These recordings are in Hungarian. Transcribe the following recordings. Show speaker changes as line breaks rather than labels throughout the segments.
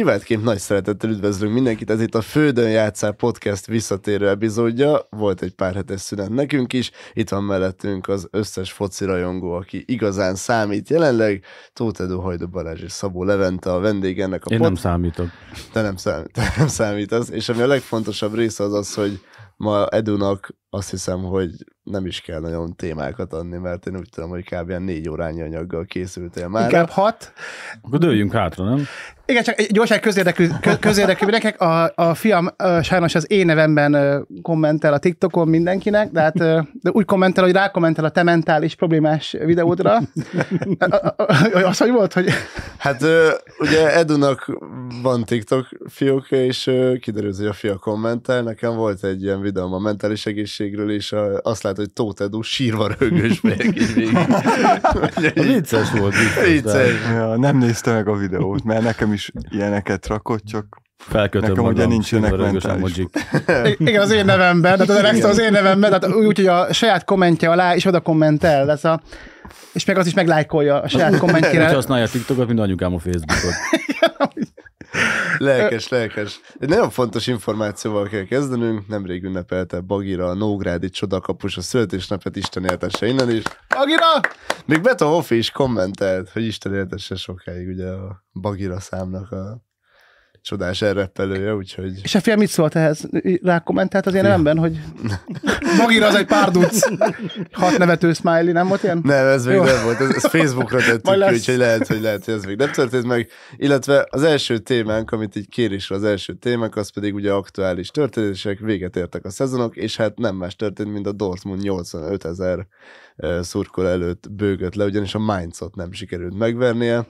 kiváltként nagy szeretettel üdvözlünk mindenkit, ez itt a Földön játszál podcast visszatérő epizódja, volt egy pár hetes szünet nekünk is, itt van mellettünk az összes foci rajongó, aki igazán számít jelenleg, Tóth Edó Hajdó Balázs és Szabó Levente a vendég ennek a Én pot... nem számítok. Te nem, számít, te nem számítasz, és ami a legfontosabb része az az, hogy ma Edunak azt hiszem, hogy nem is kell nagyon témákat adni, mert én úgy tudom, hogy kb. négy órányi anyaggal készültél már. Inkább hat. Akkor dőljünk hátra, nem?
Igen, csak gyorsan közérdekű, közérdekű mindenkinek. A, a fiam uh, sajnos az én nevemben uh, kommentel a TikTokon mindenkinek, de, hát, uh, de úgy kommentel, hogy rákommentel a te mentális problémás videódra. Az, hogy volt, hogy...
Hát ugye Edunak van TikTok fiók, és kiderült, hogy a fia kommentel. Nekem volt egy ilyen videóm a mentális egészségről, és azt lehet hogy Tóth Edu sírva rögös végig.
vicces volt. Vicces.
Ja, nem nézte meg a videót, mert nekem is ilyeneket rakott, csak Felkötöm Nekem magam, ugye nincsenek mentális.
Igen, az én nevemben, tehát az extra az én nevemben, tehát úgy, hogy a saját kommentje alá és oda kommentel, lesz a, és meg az is meglájkolja a saját kommentjére. Úgyhogy
használja TikTokot, mint anyukám a Facebookot.
Lelkes,
lelkes. Egy nagyon fontos információval kell kezdenünk. Nemrég ünnepelte Bagira a Nógrádi csodakapus a születésnapet, Isten éltesse innen is. Bagira! Még Beto Hoffi is kommentelt, hogy Isten éltesse sokáig ugye a Bagira számnak a csodás elreppelője, úgyhogy...
És a fiam mit szólt ehhez? Rákommentált az ilyen ja. ember, hogy Magira az egy pár duc. Hat nevető smiley, nem volt ilyen?
Nem, ez még Jó. nem volt. Ez, ez Facebookra tettük ki, úgyhogy lehet, hogy lehet, hogy ez még nem történt meg. Illetve az első témánk, amit így kérésre az első témánk, az pedig ugye aktuális történések, véget értek a szezonok, és hát nem más történt, mint a Dortmund 85 ezer eh, szurkol előtt bőgött le, ugyanis a Mainzot nem sikerült megvernie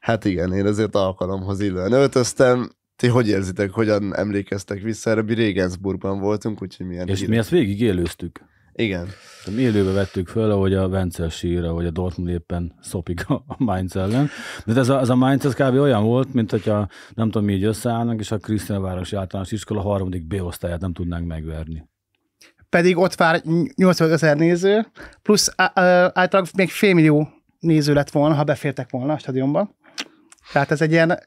Hát igen, én azért alkalomhoz illően öltöztem. Ti hogy érzitek, hogyan emlékeztek vissza? Erre mi Regensburgban voltunk, úgyhogy milyen És hírek. mi
ezt végig élőztük. Igen. Mi élőbe vettük föl, ahogy a Vencel sír, ahogy a Dortmund éppen szopik a Mainz ellen. De ez a, ez a Mainz ez kb. olyan volt, mint hogyha nem tudom, mi így összeállnak, és a városi általános iskola harmadik B-osztályát nem tudnánk megverni
pedig ott vár 85 ezer néző, plusz általában még félmillió néző lett volna, ha befértek volna a stadionba. Tehát ez egy ilyen,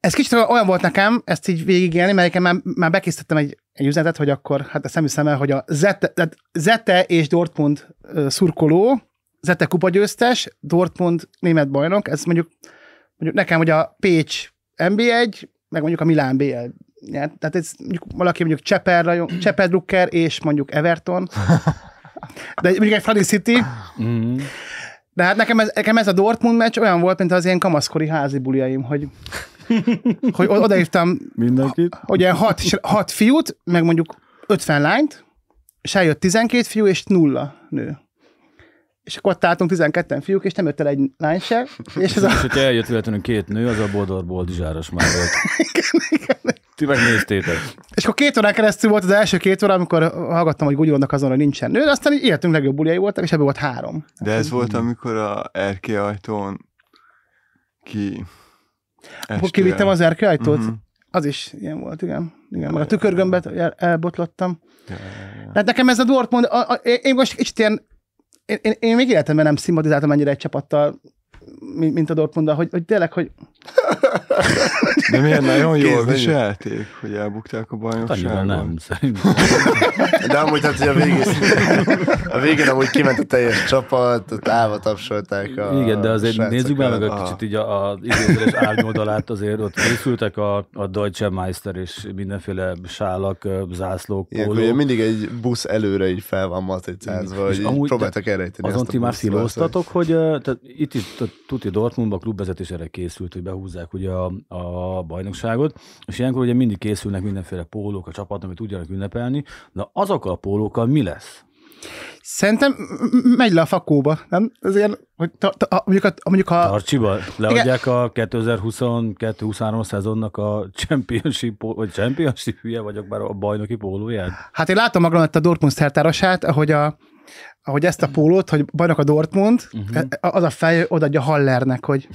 ez kicsit olyan volt nekem ezt így végigélni, mert én már, már bekészítettem egy, egy üzenetet, hogy akkor, hát a szemű hiszem hogy a Zete, tehát Zete és Dortmund szurkoló, Zete győztes, Dortmund német bajnok, ez mondjuk, mondjuk nekem, hogy a Pécs MB1, meg mondjuk a Milán BL Ja, tehát ez mondjuk valaki mondjuk Cseper, Cseper Drucker és mondjuk Everton, de mondjuk egy Fradi City, mm. De hát nekem ez, nekem ez a Dortmund meccs olyan volt, mint az ilyen kamaszkori házi buliaim, hogy hogy odaírtam mindenkit. Ugye hat, hat fiút, meg mondjuk 50 lányt, és eljött 12 fiú, és nulla nő. És akkor ott álltunk 12 fiúk, és nem jött el egy lány se. És, ez a... és
hogyha eljött véletlenül két nő, az a bodor boldizsáros már volt. igen, igen. Ti megnéztétek.
És akkor két órán keresztül volt az első két óra, amikor hallgattam, hogy gugyolnak azon, hogy nincsen nő, de aztán életünk legjobb buliai voltak, és ebből volt három.
De ez volt, amikor a RK ajtón ki... Akkor kivittem az RK ajtót? Uh-huh.
Az is ilyen volt, igen. Igen, meg a tükörgömbet el, elbotlottam. Ja, ja, ja. Hát nekem ez a Dortmund, a, a, én most kicsit ilyen, én, én, én még életemben nem szimbolizáltam ennyire egy csapattal, mint, mint a Dortmunddal, hogy, hogy tényleg, hogy de miért
nagyon jól viselték, hogy elbukták a hát bajnokságot? nem, szerintem.
De amúgy hát, hogy a végén, a végén amúgy kiment a teljes csapat, ott állva tapsolták a Igen, de azért srácokat. nézzük meg a ah. kicsit így az időzeles
árnyoldalát, azért ott készültek a, a Deutsche Meister és mindenféle sálak, zászlók, Ilyenkor Ilyen, mindig
egy busz előre így fel van matricázva, hogy amúgy próbáltak elrejteni Azon ti már filóztatok,
hogy tehát itt is tuti Dortmundban a klubvezetés erre készült, hogy behúzzák hozzák ugye a, a bajnokságot, és ilyenkor ugye mindig készülnek mindenféle pólók a csapatnak, amit tudjanak ünnepelni. Na azokkal a pólókkal mi lesz? Szerintem megy le a fakóba, nem? Ez ilyen, hogy ta, ta, mondjuk, a, mondjuk a... Tarcsiba? Leadják a 2022-23 szezonnak a championship, vagy championship hülye vagyok már a bajnoki pólóját? Hát én látom
magam a Dortmund szertárosát, ahogy a ahogy ezt a mm. pólót, hogy bajnok a Dortmund, uh-huh. az a fej odaadja Hallernek, hogy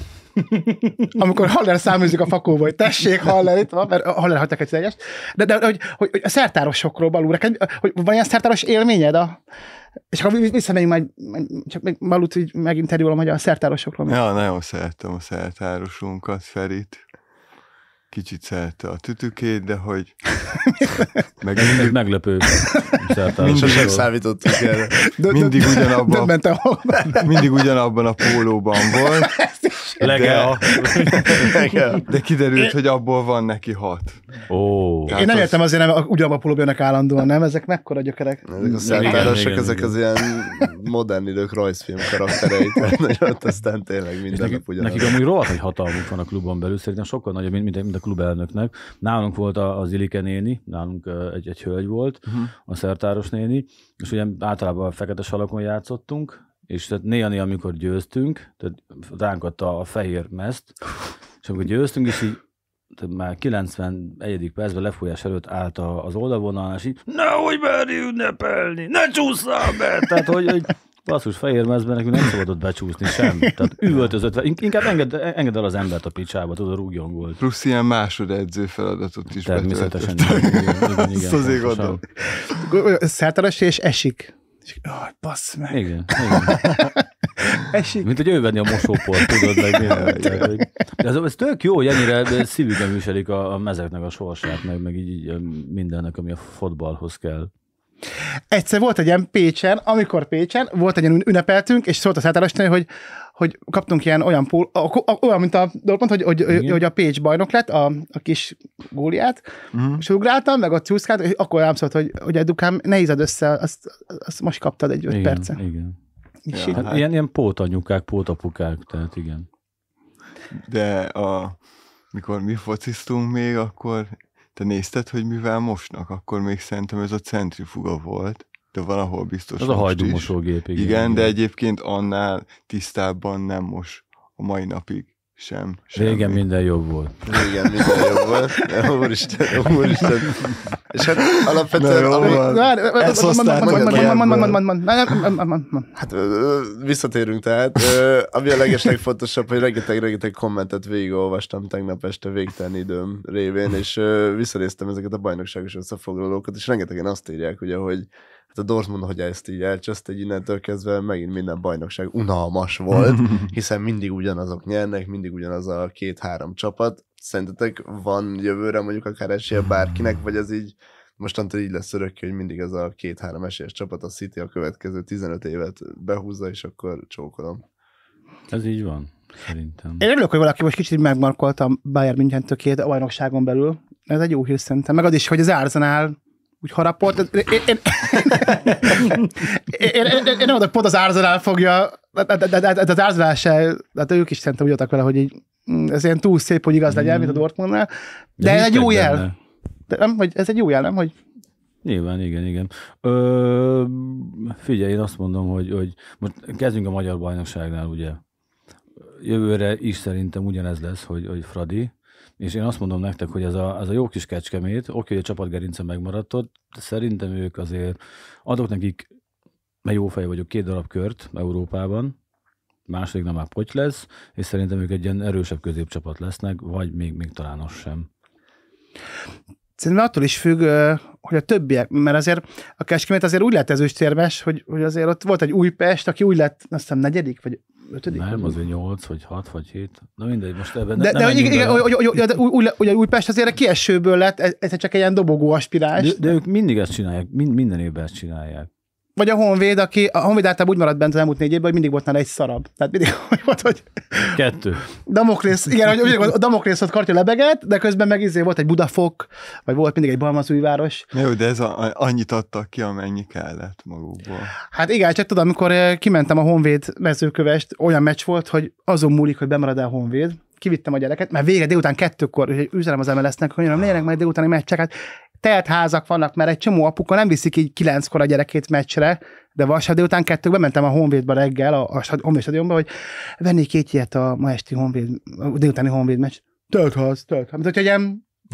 amikor Haller száműzik a fakóba, hogy tessék, Haller itt van, mert Haller hagytak egy egyest, de, de hogy, hogy, a szertárosokról balúra, hogy van ilyen szertáros élményed a és akkor visszamegyünk majd, csak még Balut, hogy meginterjúlom, hogy a szertárosokról. Ja,
nagyon szerettem a szertárosunkat, Ferit kicsit szerte a tütükét, de hogy... Meg mindig... Ez meglepő. mindig számítottuk erre. De, mindig, ugyanabban, de, de a... mindig ugyanabban a pólóban volt. Legel. De, de kiderült, hogy abból van neki hat. Oh.
Én nem értem
azért, nem, ugyanabban a pólóban állandóan, nem? Ezek mekkora gyökerek? Ezek
a szertárosok, ezek az ilyen modern idők rajzfilm karaktereit. Nagyon aztán tényleg minden nap ugyanaz. Nekik amúgy rohadt,
hogy hatalmuk van a klubon belül, szerintem sokkal nagyobb, mint, mint a klubelnöknek. Nálunk volt az Ilike néni, nálunk egy, egy hölgy volt, uh-huh. a szertáros néni, és ugye általában a fekete salakon játszottunk, és tehát néha-néha, amikor győztünk, tehát ránk adta a fehér meszt, és amikor győztünk, és így tehát már 91. percben lefújás előtt állt az oldalvonalás, és így, nehogy merj ünnepelni, ne csúszszál be! Tehát, hogy, hogy Basszus, fehér mezben nekünk nem szabadott becsúszni sem. Tehát üvöltözött, inkább enged, enged el az embert a picsába, tudod, rúgjon volt. Plusz ilyen másodedző feladatot is Természetesen. Igen, igen, igen,
szóval és esik. És,
oh, bassz meg. Igen, igen. Esik. Mint hogy ő venni a mosóport, tudod, meg minden. De ez, ez tök jó, hogy ennyire szívügyben viselik a, a mezeknek a sorsát, meg, meg így, így mindennek, ami a fotballhoz kell.
Egyszer volt egy ilyen Pécsen, amikor Pécsen, volt egy ilyen ünnepeltünk, és szólt a szátárostanő, hogy hogy kaptunk ilyen olyan pól, olyan, mint a Dortmund, hogy, hogy, hogy a Pécs bajnok lett, a, a kis góliát, uh-huh. Mhm. és ugráltam, meg a csúszkát, és akkor rám szólt, hogy, hogy edukám, ne ízad össze, azt, azt most kaptad egy öt perce. Igen. És ja, hát, hát ilyen,
ilyen pótanyukák, pótapukák, tehát igen. De a, mikor mi fociztunk
még, akkor te nézted, hogy mivel mosnak? Akkor még szerintem ez a centrifuga volt, de valahol biztos Az a hajdú mosógép, igen, igen. de egyébként annál tisztábban nem mos a mai napig. Sem. Semmi. Régen minden jobb volt. Régen minden jobb volt. Úristen, úristen. És
hát alapvetően... Hát visszatérünk tehát. Ami a legeslegfontosabb, hogy rengeteg-rengeteg kommentet végigolvastam tegnap este végtelen időm révén, és visszanéztem ezeket a bajnokságos összefoglalókat, és rengetegen azt írják, ugye, hogy hát a Dortmund, hogy ezt így elcseszte, egy innentől kezdve megint minden bajnokság unalmas volt, hiszen mindig ugyanazok nyernek, mindig ugyanaz a két-három csapat. Szerintetek van jövőre mondjuk akár esélye bárkinek, vagy ez így mostantól így lesz örökké, hogy mindig ez a két-három esélyes csapat a City a következő 15 évet behúzza, és akkor csókolom.
Ez így van, szerintem. Én
örülök, hogy valaki most kicsit megmarkolta a Bayern München tökélet a bajnokságon belül. Ez egy jó hír szerintem. Meg az is, hogy az Arsenal úgy haraport. Én, én, én, én, én, én nem mondok, pont az Arsenal fogja, de, az Arsenal se, hát ők is szerintem úgy adtak vele, hogy így, mm, ez ilyen túl szép, hogy igaz legyen, mm. mint a mm. Dortmundnál. De, de ez egy jó jel. De, nem, hogy ez egy jó jel, nem? Hogy...
Nyilván, igen, igen. Ö, figyelj, én azt mondom, hogy, hogy most kezdjünk a magyar bajnokságnál, ugye. Jövőre is szerintem ugyanez lesz, hogy, hogy Fradi, és én azt mondom nektek, hogy ez a, ez a jó kis kecskemét, oké, hogy a csapatgerince megmaradt ott, szerintem ők azért adok nekik, mert jó fej vagyok, két darab kört Európában, nem már poty lesz, és szerintem ők egy ilyen erősebb középcsapat lesznek, vagy még, még talán az sem.
Szerintem attól is függ, hogy a többiek, mert azért a Kecskemét azért úgy lett ezüstérmes, hogy, hogy azért ott volt egy Újpest, aki úgy lett, azt hiszem negyedik, vagy
ötödik? Nem, azért nyolc, vagy hat vagy hét. Na mindegy, most ebben de, nem de, nem hogy, igen, hogy, hogy,
hogy, hogy, hogy, Újpest azért a kiesőből lett, ez, ez csak egy ilyen dobogó aspirás. De,
de ők mindig ezt csinálják, mind, minden évben ezt csinálják
vagy a Honvéd, aki a Honvéd általában úgy maradt bent az elmúlt négy évben, hogy mindig volt nála egy szarab. Tehát mindig hogy volt,
hogy... Kettő.
Damoklész, igen, hogy a Damoklész ott kartja lebegett, de közben meg izé volt egy Budafok, vagy volt mindig egy Balmazújváros. Jó, de ez a, annyit adtak ki,
amennyi kellett magukból.
Hát igen, csak tudom, amikor eh, kimentem a Honvéd mezőkövest, olyan meccs volt, hogy azon múlik, hogy bemarad el Honvéd, kivittem a gyereket, mert végre délután kettőkor, hogy üzenem az MLS-nek, hogy nem legyenek majd délutáni meccsek, hát telt házak vannak, mert egy csomó apuka nem viszik így kilenckor a gyerekét meccsre, de vasárnap délután kettőkbe mentem a Honvédba reggel, a, a Honvéd hogy vennék két ilyet a ma esti Honvéd, a délutáni Honvéd meccs. Tölt ház, tölt ház. Mint hogy ilyen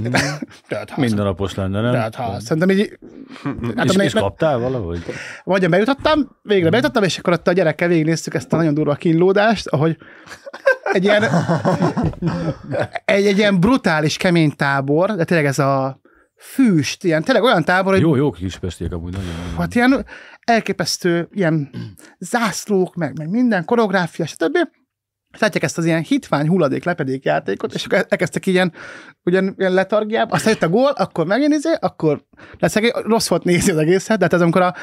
mm. ház. Minden Mindennapos lenne, nem? ház. Szerintem így... Hát, és, és meg... kaptál valahogy?
Vagy bejutottam, végre bejutottam, és akkor ott a gyerekkel végignéztük ezt a nagyon durva kínlódást, ahogy egy ilyen, egy, egy ilyen brutális kemény tábor, de tényleg ez a fűst, ilyen, tényleg olyan tábor, hogy... Jó, jó
kis pestiek amúgy nagyon.
nagyon. Hát ilyen elképesztő ilyen zászlók, meg, meg minden, koreográfia, stb. Látják ezt az ilyen hitvány hulladék lepedék játékot, és akkor elkezdtek ilyen, ugyan, ilyen letargiába, aztán jött a gól, akkor megint izé, akkor lesz egy rossz volt nézni az egészet, de hát ez amikor a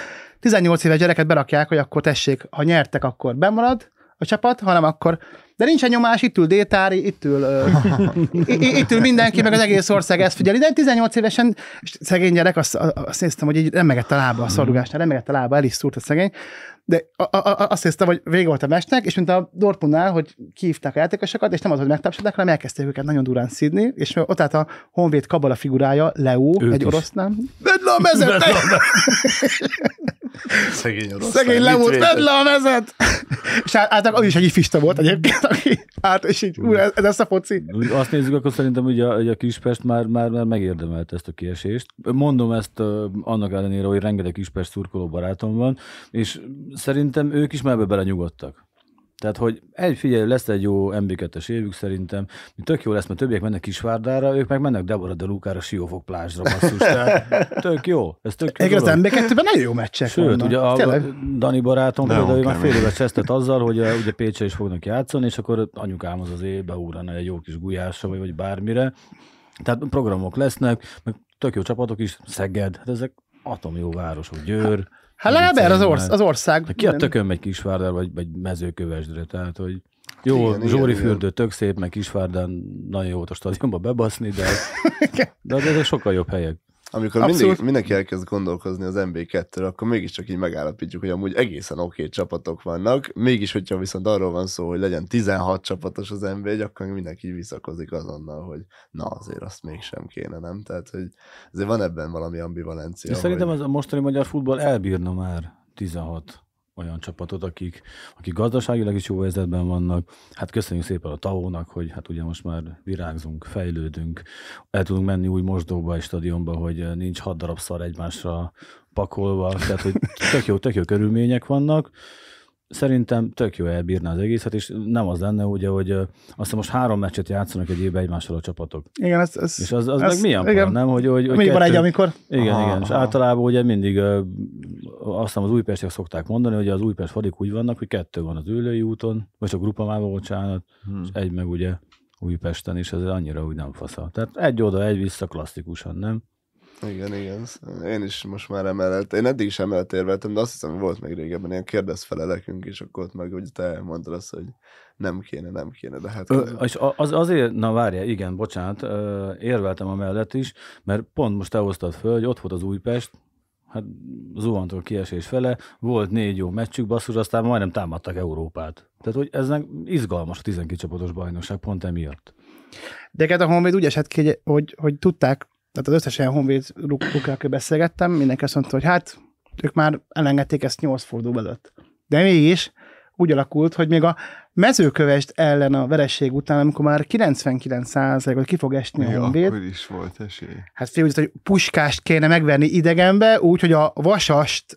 18 éves gyereket berakják, hogy akkor tessék, ha nyertek, akkor bemarad a csapat, hanem akkor de nincsen nyomás, itt ül Détári, itt ül, uh, itt ül mindenki, meg az egész ország ezt figyeli. De 18 évesen szegény gyerek, azt, azt néztem, hogy így remegett a lába a szorgásnál, remegett a lába, el is szúrt a szegény. De a, a, a, azt hiszem, hogy vége volt a mesnek, és mint a Dortmundnál, hogy kihívták a játékosokat, és nem az, hogy megtapsolták, hanem elkezdték őket nagyon durán szídni, és ott állt a Honvéd Kabala figurája, Leo, egy is. orosz nem. a ezért!
Szegény orosz. Szegény lemúlt, vedd le
a mezet!
és hát, hát az is egy fista volt egyébként, aki
át és így, úr, ez, ez a foci.
Azt nézzük, akkor szerintem ugye a, a Kispest már, már, már megérdemelt ezt a kiesést. Mondom ezt annak ellenére, hogy rengeteg Kispest szurkoló barátom van, és szerintem ők is már ebbe belenyugodtak. Tehát, hogy egy, figyelj, lesz egy jó mb 2 évük szerintem, tök jó lesz, mert többiek mennek Kisvárdára, ők meg mennek Deborah de Lukára, Siófok plázsra, basszus. Tehát, tök jó. Ez tök jó. az MB2-ben nagyon jó meccsek Sőt, vannak. ugye a Tényleg? Dani barátom De például már fél éve csesztett azzal, hogy a, eh, ugye Pécsre is fognak játszani, és akkor anyukám az az évbe úr egy jó kis gulyásra, vagy, vagy bármire. Tehát programok lesznek, meg tök jó csapatok is, Szeged, hát ezek atom jó városok, Győr. Hát, Hát legalább erre az, orsz, az ország. Hát ki a tökön megy Kisvárdal, vagy, vagy mezőkövesdre, tehát, hogy jó, igen, Zsóri igen, fürdő, igen. tök szép, meg Kisvárdán nagyon jó volt a stadionba bebaszni, de, de, de, de sokkal jobb helyek. Amikor mindig,
mindenki elkezd gondolkozni az MB2-ről, akkor mégiscsak így megállapítjuk, hogy amúgy egészen oké okay csapatok vannak, mégis, hogyha viszont arról van szó, hogy legyen 16 csapatos az MB1, akkor mindenki visszakozik azonnal, hogy na azért azt mégsem kéne, nem? Tehát, hogy azért van ebben valami ambivalencia. Szerintem
hogy... az a mostani magyar futball elbírna már 16 olyan csapatot, akik, akik gazdaságilag is jó helyzetben vannak. Hát köszönjük szépen a tao hogy hát ugye most már virágzunk, fejlődünk, el tudunk menni úgy mosdóba és stadionba, hogy eh, nincs hat darab szar egymásra pakolva, tehát hogy tök jó, tök jó körülmények vannak. Szerintem tök jó elbírná az egészet, és nem az lenne ugye, hogy azt most három meccset játszanak egy évben egymással a csapatok. Igen, ez... ez és az, az ez, meg milyen igen. nem? Hogy, hogy, hogy Még kettő... van egy, amikor? Igen, aha, igen. És általában ugye mindig azt az újpestiek szokták mondani, hogy az újpest fadik úgy vannak, hogy kettő van az ülői úton, vagy csak grupamában, bocsánat, hmm. és egy meg ugye Újpesten, és ez annyira úgy nem faszal. Tehát egy oda, egy vissza klasszikusan, nem?
Igen, igen. Én is most már emellett, én eddig is emellett érveltem, de azt hiszem, hogy volt még régebben ilyen kérdezfelelekünk, és akkor ott meg, hogy te mondod azt, hogy nem kéne, nem kéne, de hát... Ö, és
az, azért, na várja, igen, bocsánat, érveltem amellett is, mert pont most te hoztad föl, hogy ott volt az Újpest, hát zuhantól kiesés fele, volt négy jó meccsük, basszus, aztán majdnem támadtak Európát. Tehát, hogy ez izgalmas a 12 csapatos bajnokság pont emiatt.
De hát a Honvéd úgy esett ki, hogy, hogy tudták tehát az összes ilyen honvéd rukkel, beszélgettem, mindenki azt mondta, hogy hát ők már elengedték ezt 8 forduló előtt. De mégis úgy alakult, hogy még a mezőkövest ellen a vereség után, amikor már 99%-ot ki fog esni ja, a honvéd. Akkor is volt esély. Hát fél hogy puskást kéne megverni idegenbe, úgy, hogy a vasast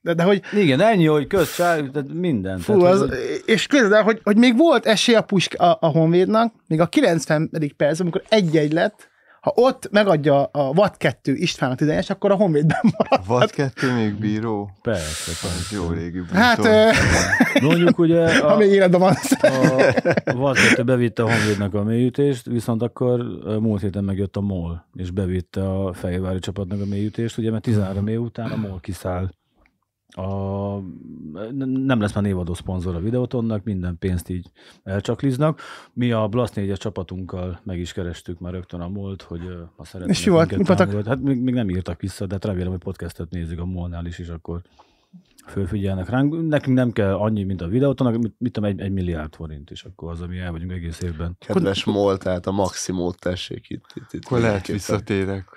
De, de hogy... Igen, ennyi, hogy közság, tehát minden. Fú, tehát, az, hogy... És közben, de, hogy, hogy még volt
esély a, pusk, a, a Honvédnak, még a 90. perc, amikor egy-egy lett, ha ott megadja a VAT 2 István a 11 akkor a Honvédben
marad. VAT 2 még bíró?
Persze.
persze. Jó régi bútor. Hát, e... mondjuk ugye... A, Amíg
életben van. A VAT 2 bevitte a Honvédnak a mélyütést, viszont akkor múlt héten megjött a MOL, és bevitte a Fejvári csapatnak a mélyütést, ugye mert 13 év után a MOL kiszáll a, nem lesz már névadó szponzor a videótonnak, minden pénzt így elcsakliznak. Mi a Blast 4 csapatunkkal meg is kerestük már rögtön a múlt, hogy ha szeretnénk És jó, Hát még, még, nem írtak vissza, de hát remélem, hogy podcastet nézzük a molnál is, és akkor fölfigyelnek ránk. Nekünk nem kell annyi, mint a videótonnak, mit, mit tudom, egy, egy milliárd forint is, akkor az, ami el vagyunk egész évben. Kedves Kod... MOL, tehát a
maximót tessék itt. itt, itt akkor lehet
visszatérek.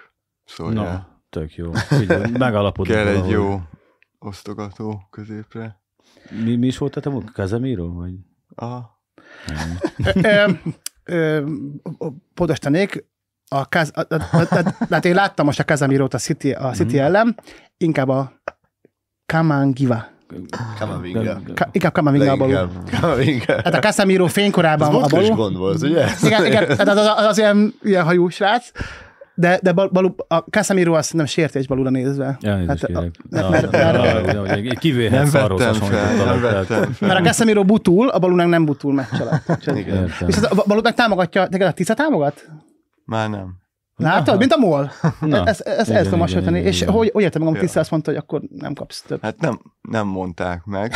Szóval Na, tök jó. Így, megalapodunk. kell egy jó osztogató középre. Mi, mi is volt a te munka? Kazemiro? Vagy? Aha.
Podostanék, a, Kaz, a, a, a, hát én láttam most a Kazemirót a City, a mhm. City mm. ellen, inkább a Kamangiva.
Kamavinga. Ka,
inkább Kamavinga a balú.
Kamavinga. Hát a
Casemiro fénykorában a balú. Ez gond volt, ugye? Igen, igen, hát az, az, az, az ilyen, ilyen hajú srác de, de bal, bal, a Casemiro azt nem sértés balúra nézve. Elnézést hát,
mert, nem vettem fel. Mert
a Casemiro butul, a balúnak nem butul meccs alatt. Viszont a balúnak támogatja, de a Tisza támogat?
Már nem. Látod, mint a
mol. E- ez, ez,
ez, ezt tudom hasonlítani. És igen. hogy, hogy értem magam, Tisza
azt mondta, hogy akkor nem kapsz több.
Hát nem, nem mondták meg.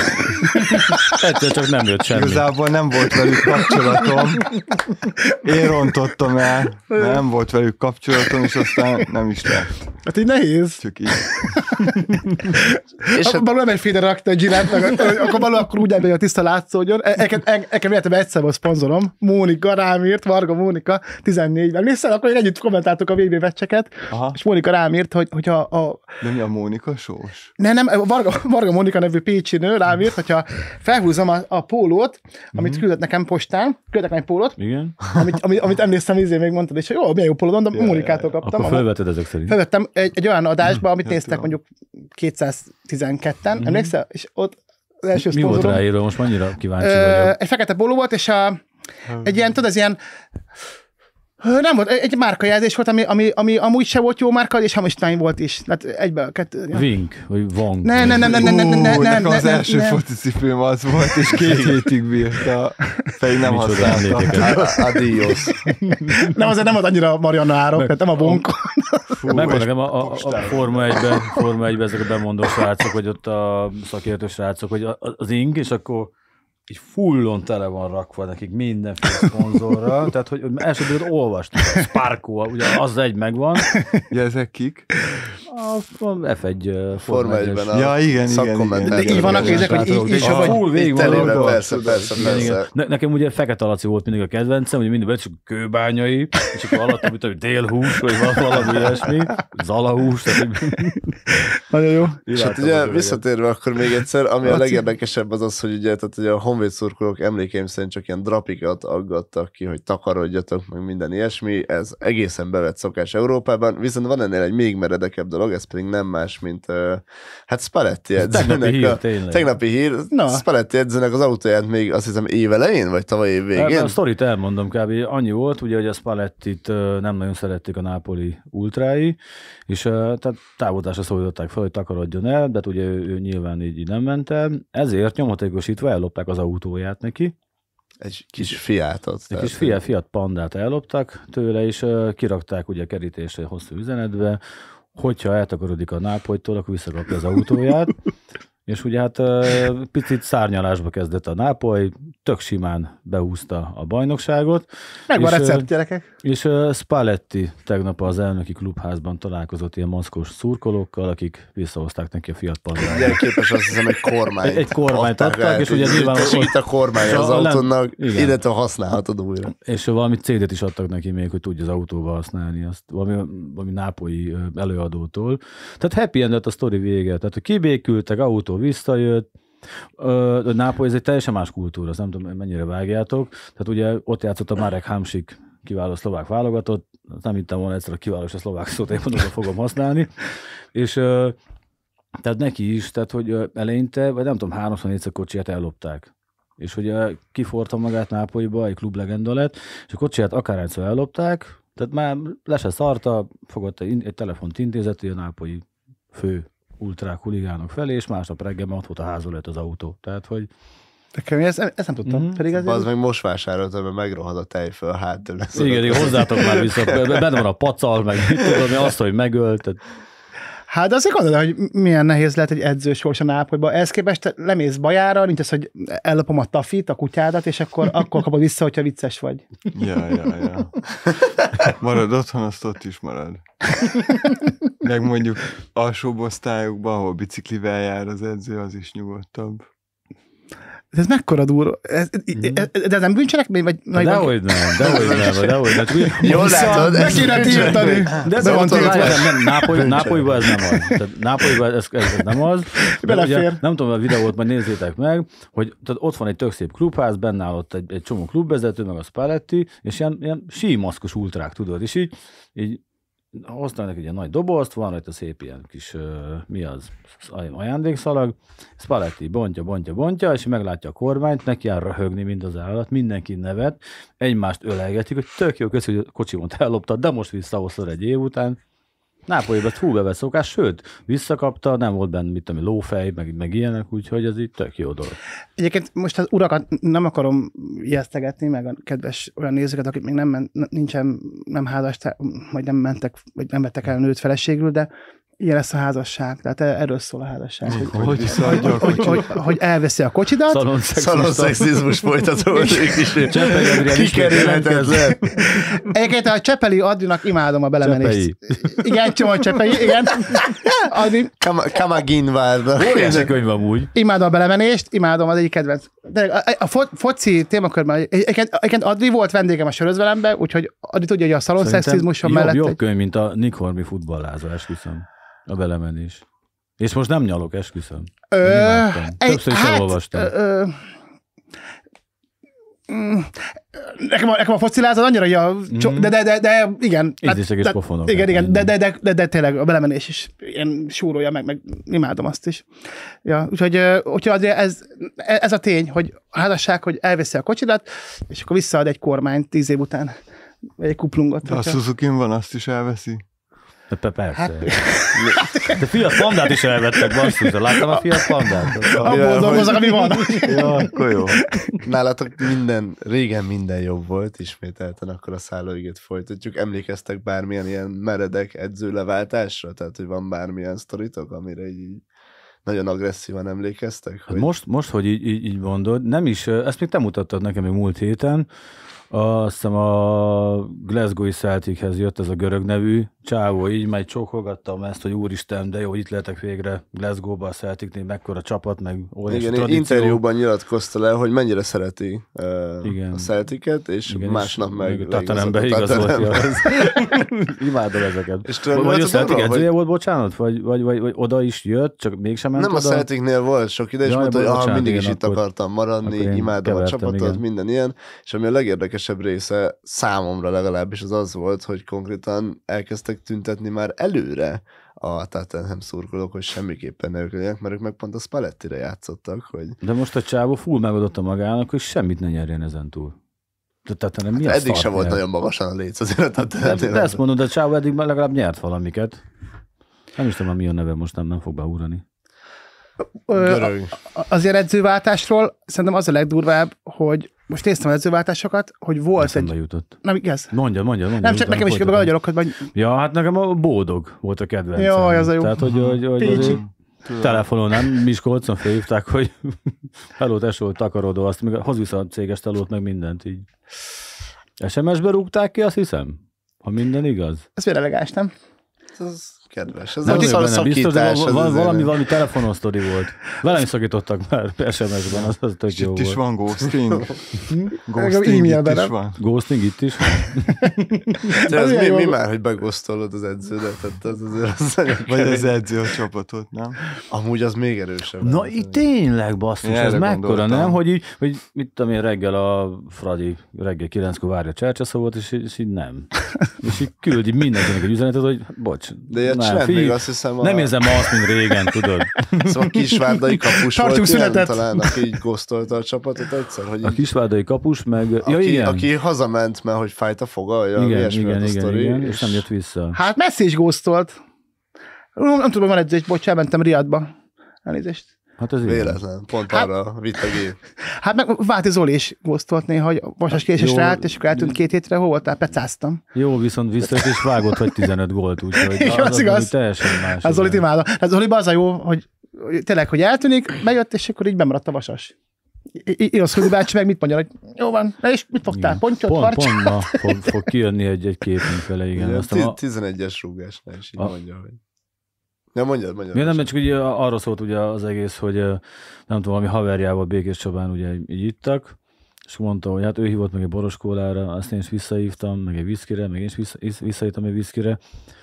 Ettől csak nem jött semmi. Igazából nem volt velük kapcsolatom. Én rontottam el, nem volt velük kapcsolatom,
és aztán nem is lett. Hát így nehéz. Csak így. és akkor hát... nem egy félre rakta egy meg, akkor való akkor úgy hogy a tiszta látszódjon. E- e- nekem életemben egyszer volt szponzorom, Mónika rám írt, Varga Mónika, 14-ben. Nézd, akkor én együtt láttátok a VB meccseket, és Mónika rám írt, hogy, hogyha a, nem De mi a Mónika sós? Ne, nem, Varga, Varga Mónika nevű pécsi nő rám írt, hogyha felhúzom a, a pólót, amit mm-hmm. küldött nekem postán, küldtek nekem pólót, Igen. Amit, amit, amit emlékszem, izé még mondtad, és hogy jó, milyen jó pólód, mondom, ja, Mónikától kaptam. Akkor felvetted
ezek szerint. Felvettem
egy, egy olyan adásba, amit hm, néztek mondjuk 212-en, mm-hmm. emlékszel? És ott az első Mi szponzorom. volt
ráírva? Most annyira kíváncsi vagyok.
Egy fekete póló volt, és a, hm. egy ilyen, tudod, az ilyen nem volt, egy márkajelzés volt, ami, ami, ami amúgy se volt jó márka, és hamistány volt is. Tehát egybe, a kettő. Ja.
Vink, vagy Vong. Ne, ne,
ne, ne, ne, ne, ne, ne, Nekem az első
focicipőm az volt, és két hétig bírta. Fej
nem használtam. Hát, Adios.
Nem, azért nem az annyira Marianna árok, tehát nem a
Vong. Meg nekem a, a, a Forma 1-ben, Forma 1 ezek a bemondó srácok, vagy ott a szakértő srácok, hogy az ing, és akkor így fullon tele van rakva nekik mindenféle szponzorral, tehát hogy elsőből olvasni, a Sparko, ugye az egy megvan. Ugye ezek kik? A, F1 Forma 1-ben ja, igen, Igen, De így vannak ezek, hogy így is a full végig van. Persze, persze, persze. Ne, nekem ugye Fekete Laci volt mindig a kedvencem, hogy mindig csak kőbányai, és akkor alatt, mint hogy délhús, vagy valami ilyesmi, zalahús. Nagyon jó. És hát ugye visszatérve
akkor még egyszer, ami a legérdekesebb az az, hogy ugye, tehát ugye a honvéd szurkolók emlékeim szerint csak ilyen drapikat aggattak ki, hogy takarodjatok, meg minden ilyesmi. Ez egészen bevett szokás Európában, viszont van ennél egy még meredekebb dolog, dolog, ez pedig nem más, mint hát Spalletti edzőnek. Tegnapi hír, a, tényleg. Tegnapi hír, Spalletti edzőnek az autóját még azt hiszem évelején, vagy tavaly év végén. A
sztorit elmondom kb. Annyi volt, ugye, hogy a Spallettit nem nagyon szerették a nápoli ultrái, és tehát távozásra szólították fel, hogy takarodjon el, de hát ugye ő, ő nyilván így, nem ment el. Ezért nyomatékosítva ellopták az autóját neki, egy kis fiátot. Egy kis fiat, fiat pandát elloptak tőle, és uh, kirakták ugye kerítésre hosszú üzenetbe, hogyha eltakarodik a nápolytól, akkor visszakapja az autóját, és ugye hát picit szárnyalásba kezdett a Nápoly, tök simán behúzta a bajnokságot. Meg van recept, gyerekek. És Spalletti tegnap az elnöki klubházban találkozott ilyen maszkos szurkolókkal, akik visszahozták neki a fiat padlát. Ilyen képes azt hiszem, egy kormányt. Egy kormányt adták, és ugye nyilván... itt a kormány az autónak, illetve használhatod újra. És valami CD-t is adtak neki még, hogy tudja az autóba használni, azt valami, valami nápolyi előadótól. Tehát happy end a sztori vége, tehát hogy kibékültek autó Nápolytól visszajött, Ö, Nápoly ez egy teljesen más kultúra, azt nem tudom, mennyire vágjátok. Tehát ugye ott játszott a Marek Hamsik kiváló szlovák válogatott, nem hittem volna egyszer a kiváló a szlovák szót, én mondom, fogom használni. És ö, tehát neki is, tehát hogy ö, eleinte, vagy nem tudom, háromszor négyszer kocsiját ellopták. És hogy kiforta magát Nápolyba, egy legenda lett, és a kocsiját akárhányszor ellopták, tehát már le se szarta, fogott egy, egy telefont intézeti a nápolyi fő ultrák, huligánok felé, és másnap reggel már ott volt a előtt az autó. Tehát, hogy Nekem ezt, ezt nem tudtam. Mm-hmm. Pedig azért... Az meg most
vásároltam, mert megrohad a tej föl a Igen, igen, hozzátok már vissza. Benne van a
pacal, meg tudom, azt, hogy megölt. Tehát...
Hát de azért gondolod, hogy milyen nehéz lehet egy edző sorsan Nápolyban. Ehhez képest lemész bajára, mint az, hogy ellopom a tafit, a kutyádat, és akkor, akkor kapod vissza, hogyha vicces vagy. Ja, ja,
ja. Marad otthon, azt ott is marad. Meg mondjuk alsóbb osztályokban, ahol biciklivel jár az edző, az is nyugodtabb
ez mekkora durva. Ez, ez, hmm. ez, ez nem bűncselekmény? Vagy, vagy dehogy nem, dehogy nem, dehogy nem. Jól látod. ez kéne tiltani. De ez van tiltva. Nápoly, Nápolyban ez nem az. Tehát
Nápolyban ez, ez, nem az. Belefér. Ugye, nem tudom, a videót majd nézzétek meg, hogy tehát ott van egy tök szép klubház, benne áll ott egy, egy csomó klubvezető, meg a Spalletti, és ilyen, ilyen símaszkos ultrák, tudod, és így, így hoztanak egy ilyen nagy dobozt, van rajta szép ilyen kis, mi az, ajándékszalag, Spalletti bontja, bontja, bontja, és meglátja a kormányt, neki jár röhögni mind az állat, mindenki nevet, egymást ölelgetik, hogy tök jó, köszönjük, hogy a kocsimont elloptad, de most visszahoztad egy év után. Nápolyban ezt hú szokás, sőt, visszakapta, nem volt benne, mit ami lófej, meg, meg ilyenek, úgyhogy ez itt tök jó dolog.
Egyébként most az urakat nem akarom ijesztegetni, meg a kedves olyan nézőket, akik még nem nincsen, nem házastá, vagy nem mentek, vagy nem vettek el nőt feleségül, de ilyen lesz a házasság. Tehát e- erről szól a házasság. Hogy, hogy, hogy, visszaadja a Hogy, hogy, hogy elveszi a kocsidat. Szalonszexizmus folytatódik is. kikerülhetetlen. Egyébként a Csepeli Adrinak imádom a belemenést. Igen, csomó Csepeli, igen. adi.
Kamagin Kama Óriási
könyv amúgy.
Imádom a belemenést, imádom az egyik kedvenc. De a fo- foci témakörben, egyébként, adi Adri volt vendégem a sörözvelembe, úgyhogy Adri tudja, hogy a szalonszexizmusom mellett. Jobb, jobb
könyv, mint a Nick Hormi futballázás, hiszem. A belemenés. És most nem nyalok, esküszöm. Ö, Többször is hát, elolvastam. Ö,
ö, mm, Nekem a, nekem a focilázat annyira, hogy a, mm. de, de, de, de igen. Hát, is tehát, pofonok. Igen, igen, de, de, de, de, de, tényleg a belemenés is ilyen súrolja meg, meg imádom azt is. Ja, úgyhogy, úgyhogy azért ez, ez a tény, hogy a házasság, hogy elveszi a kocsidat, és akkor visszaad egy kormányt tíz év után, vagy egy kuplungot. De a suzuki van, azt is elveszi?
Persze. Hát, De Fiat Pandát is elvettek, basszus. Láttam a Fiat Pandát? Abból dolgozok, ami van.
Jó, akkor jó. Nálatok minden, régen minden jobb volt, ismételten akkor a szállóigét folytatjuk. Emlékeztek bármilyen ilyen meredek edzőleváltásra? Tehát, hogy van bármilyen sztoritok, amire így nagyon agresszívan emlékeztek? Hát
hogy... Hát most, most, hogy így, így, így mondod, nem is, ezt még te mutattad nekem még múlt héten, azt hiszem a Glasgow-i Celtichez jött ez a görög nevű csávó így majd csókolgattam ezt, hogy úristen, de jó, hogy itt lehetek végre Glasgow-ba, a Celticnél, mekkora csapat, meg óriási Igen, tradíció. interjúban
nyilatkozta le, hogy mennyire szereti uh, Igen. a Celticet, és Igen, másnap és meg... Tatanembe volt, Imádom ezeket. És tudom, vagy a Celtic edzője hogy...
volt, bocsánat? Vagy, vagy, vagy, vagy, oda is jött, csak mégsem ment Nem oda? a Celticnél
volt sok ide, és mondta, hogy ah, mindig is itt
akartam maradni, imádom a csapatot, minden ilyen,
és ami a legérdekesebb része számomra legalábbis az az volt, hogy konkrétan elkezdtek elkezdtek tüntetni már előre a Tottenham szurkolók, hogy semmiképpen ne ők mert ők meg pont a Spallettire játszottak. Hogy...
De most a csávó full megadotta magának, hogy semmit ne nyerjen ezen túl. Tehát nem hát eddig sem volt nagyon magasan a léc azért. Tehát, de, de, de ezt mondod, a csávó eddig már legalább nyert valamiket. Nem is tudom, mi a neve most nem, nem fog beúrani.
Görög. Azért edzőváltásról szerintem az a legdurvább, hogy most néztem az edzőváltásokat, hogy volt Eszembe egy... jutott. Nem igaz? Mondja, mondja, mondja. Nem, csak nekem is a gyalog, hogy... Vagy... Ja, hát nekem
a boldog volt a kedvencem. Jaj, az a jó. Tehát, hogy, hogy, hogy azért... Telefonon nem, Miskolcon felhívták, hogy hello, tesó, takarodó, azt még hozvisz a céges telót, meg mindent így. SMS-be rúgták ki, azt hiszem, ha minden igaz.
Ez elegáns, nem? Ez
kedves. Ez nem az a Biztos, de val- valami, valami,
valami telefonos volt. Velem szakítottak már SMS-ben, az, az tök jó itt volt. is van ghosting. ghosting itt is van. Ghosting itt is van. ez mi, mi már, hogy begosztolod az
edződet? Tehát az azért az Vagy az edző a csapatot, nem? Amúgy az még erősebb. Na
itt tényleg basszus, ez mekkora, nem? Hogy így, hogy mit tudom én, reggel a Fradi reggel kilenckor várja a csercsaszavot, és, és így nem. És így küldi mindenkinek egy üzenetet, hogy bocs. De ilyen már. Rend, még azt hiszem, nem a... érzem azt, mint régen, tudod. Szóval a kisvárdai kapus Tartjuk volt született. Ilyen, talán, aki így
gosztolta a csapatot egyszer. Hogy a
kisvárdai kapus, meg... Ja, aki, ja, igen. aki
hazament, mert hogy fájt a foga, olyan igen, igen, a igen, igen, és... és nem jött
vissza.
Hát messzi is gosztolt. Nem, nem tudom, van egy, bocsánat, mentem Riadba. Elnézést.
Hát ez Véletlen,
igen. pont hát, arra vitt a gép.
Hát meg Váti Zoli is gosztolt néha, hogy vasas késés rá és akkor eltűnt két hétre, hol voltál, pecáztam.
Jó, viszont vissza is vágott vagy 15 gólt, úgyhogy az, az, igaz. teljesen más. Az hát
Zolit imádom. Hát Zoli az a jó, hogy tényleg, hogy eltűnik, megjött és akkor így bemaradt a vasas. Irasz hogy bácsi meg mit mondja, hogy jó van, na és mit fogtál, pontyot, pont, harcsát? Pont ma
fog, fog kijönni egy-egy képünk vele, igen. igen 11-es
rúgásnál is így mondja, hogy... Nem, mondjad,
mondjad. Miért
nem, mert csak ugye arról szólt ugye az egész, hogy nem tudom, valami haverjával Békés Csabán ugye így ittak, és mondta, hogy hát ő hívott meg egy boroskólára, azt én is visszahívtam, meg egy viszkire, meg én is vissza, visszahívtam egy viszkire,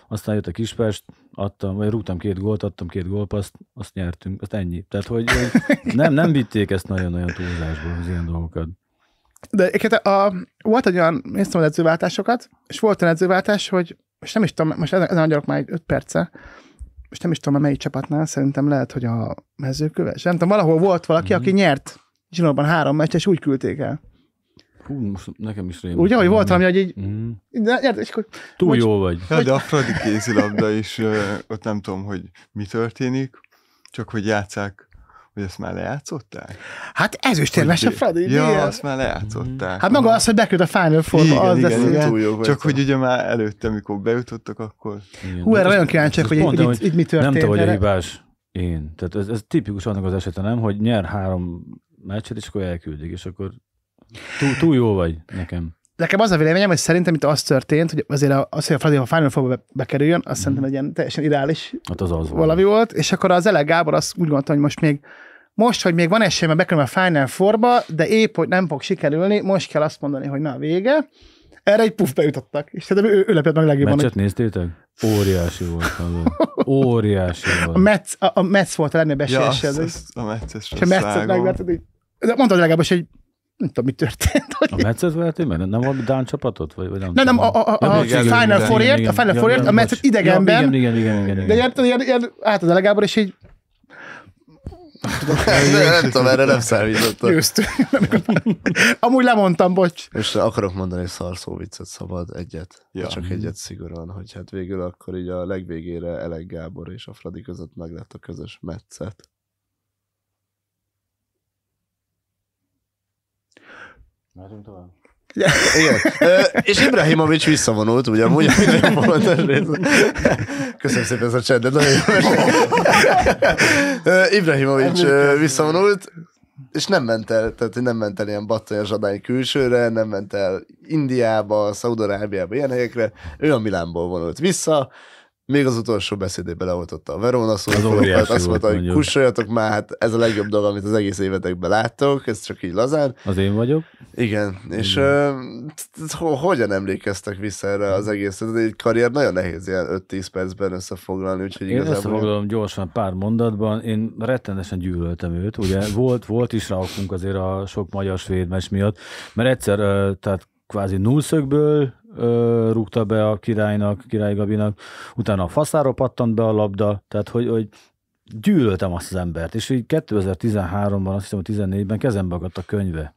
aztán jött a Kispest, adtam, vagy rúgtam két gólt, adtam két gólpaszt, azt nyertünk, azt ennyi. Tehát, hogy, nem, nem vitték ezt nagyon-nagyon túlzásból az ilyen dolgokat.
De egyébként a, volt egy olyan, néztem az edzőváltásokat, és volt egy edzőváltás, hogy, és nem is tudom, most ezen, ezen a már egy öt perce, most nem is tudom, melyik csapatnál, szerintem lehet, hogy a mezőköves. Nem tudom, valahol volt valaki, mm-hmm. aki mhm. nyert Zsinóban három meccset, és úgy küldték el.
Hú, most nekem is rémlik. Ugye, hogy volt mhm. valami, hogy így... Mm. hmm
Nyert, és akkor, Túl hogy, jó vagy. Hát de
a Fradi
kézilabda is, ö, ott nem tudom, hogy mi történik, csak hogy játszák hogy ezt már lejátszották?
Hát ezüstérmes a Freddy. Ja, miért? azt már
lejátszották. Hát
maga az, hogy beküld a Final four igen, az igen, lesz, igen. Túl jó Csak
hogy ugye már előtte, amikor bejutottak, akkor...
Igen, Hú, erre olyan kíváncsiak, hogy, mondom, itt, hogy itt mi történt. Nem tudom, hogy a hibás én. Tehát ez, ez tipikus annak az esete, nem? Hogy nyer három meccset, és akkor elküldik, és akkor túl, túl jó vagy nekem.
Nekem az a véleményem, hogy szerintem itt az történt, hogy azért az, hogy a Fradi a Final Four-ba bekerüljön, azt mm. szerintem mhm. egy ilyen teljesen ideális hát az az valami volt. volt, és akkor az Ele Gábor azt úgy gondolta, hogy most még most, hogy még van esélyem bekerülni a Final forba, de épp, hogy nem fog sikerülni, most kell azt mondani, hogy na, vége. Erre egy puff bejutottak. és szerintem ő, ő lepett meg legjobban. Meccset
hogy... néztétek? Óriási volt az. Óriási volt.
A Metsz, a, a Metsz volt a legnagyobb esélyes. Ja, az, az,
a Metsz a Metszet megverted, mondtad legalábbis, hogy nem tudom, mi történt. Hogy... A Metszet verték meg? Nem valami Dán csapatot? Vagy, vagy nem, nem, nem, a, a, a, a a Final Fourért, a Final Fourért, a Metszet idegenben. Igen, igen, igen. igen, igen. De
ilyen, ilyen, ilyen ilyen átad a legalább, és így nem, nem, nem tudom, erre nem számított. Győztünk. Amúgy lemondtam, bocs.
És akarok mondani egy szarszó viccet, szabad egyet. Ja. Csak egyet szigorúan, hogy hát végül akkor így a legvégére Elek Gábor és a Fradi között meg lett a közös metszet.
Mehetünk tovább? Igen. És Ibrahimovics
visszavonult, ugye amúgy a fontos rész. Köszönöm szépen ez a csendet, nagyon jó. Ibrahimovics visszavonult, és nem ment el, tehát nem ment el ilyen battaja zsadány külsőre, nem ment el Indiába, Szaudarábiába, ilyen helyekre. Ő a Milánból vonult vissza, még az utolsó beszédébe leoltotta a Verona szószólókat, azt mondta, hogy mondjuk. kussoljatok már, hát ez a legjobb dolog, amit az egész évetekben láttok, ez csak így lazán.
Az én vagyok. Igen,
és hogyan emlékeztek vissza erre az egész? Ez egy karrier nagyon nehéz ilyen 5-10 percben összefoglalni, úgyhogy Én összefoglalom
gyorsan pár mondatban, én rettenesen gyűlöltem őt, ugye volt, volt is ráokunk azért a sok magyar svédmes miatt, mert egyszer, tehát kvázi nullszögből rúgta be a királynak, király Gabinak, utána a faszára pattant be a labda, tehát hogy, hogy gyűlöltem azt az embert, és így 2013-ban, azt hiszem, 2014 ben kezembe akadt a könyve.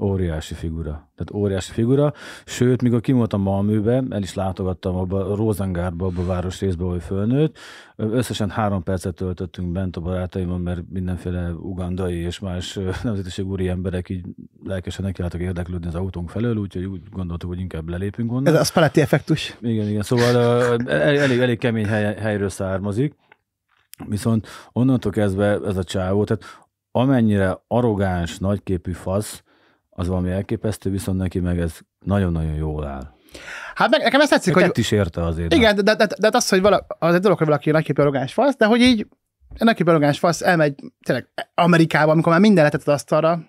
Óriási figura. Tehát óriási figura. Sőt, mikor kimoltam Malmőbe, el is látogattam abba a Rózangárba, abba a részbe, ahol fölnőtt, összesen három percet töltöttünk bent a barátaimon, mert mindenféle ugandai és más nemzetiség úri emberek így lelkesen nekiálltak érdeklődni az autónk felől, úgyhogy úgy gondoltuk, hogy inkább lelépünk onnan. Ez a Spalletti effektus. Igen, igen. Szóval elég, elég kemény hely, helyről származik. Viszont onnantól kezdve ez a csávó, tehát amennyire arrogáns, nagyképű fasz, az valami elképesztő, viszont neki meg ez nagyon-nagyon jól áll. Hát meg, nekem ezt tetszik, Te hogy... is érte azért. Igen, de,
de, de, de az, hogy vala, az egy dolog, hogy valaki nagyképp arrogáns fasz, de hogy így nagyképp arrogáns fasz elmegy tényleg Amerikába, amikor már minden letett az asztalra,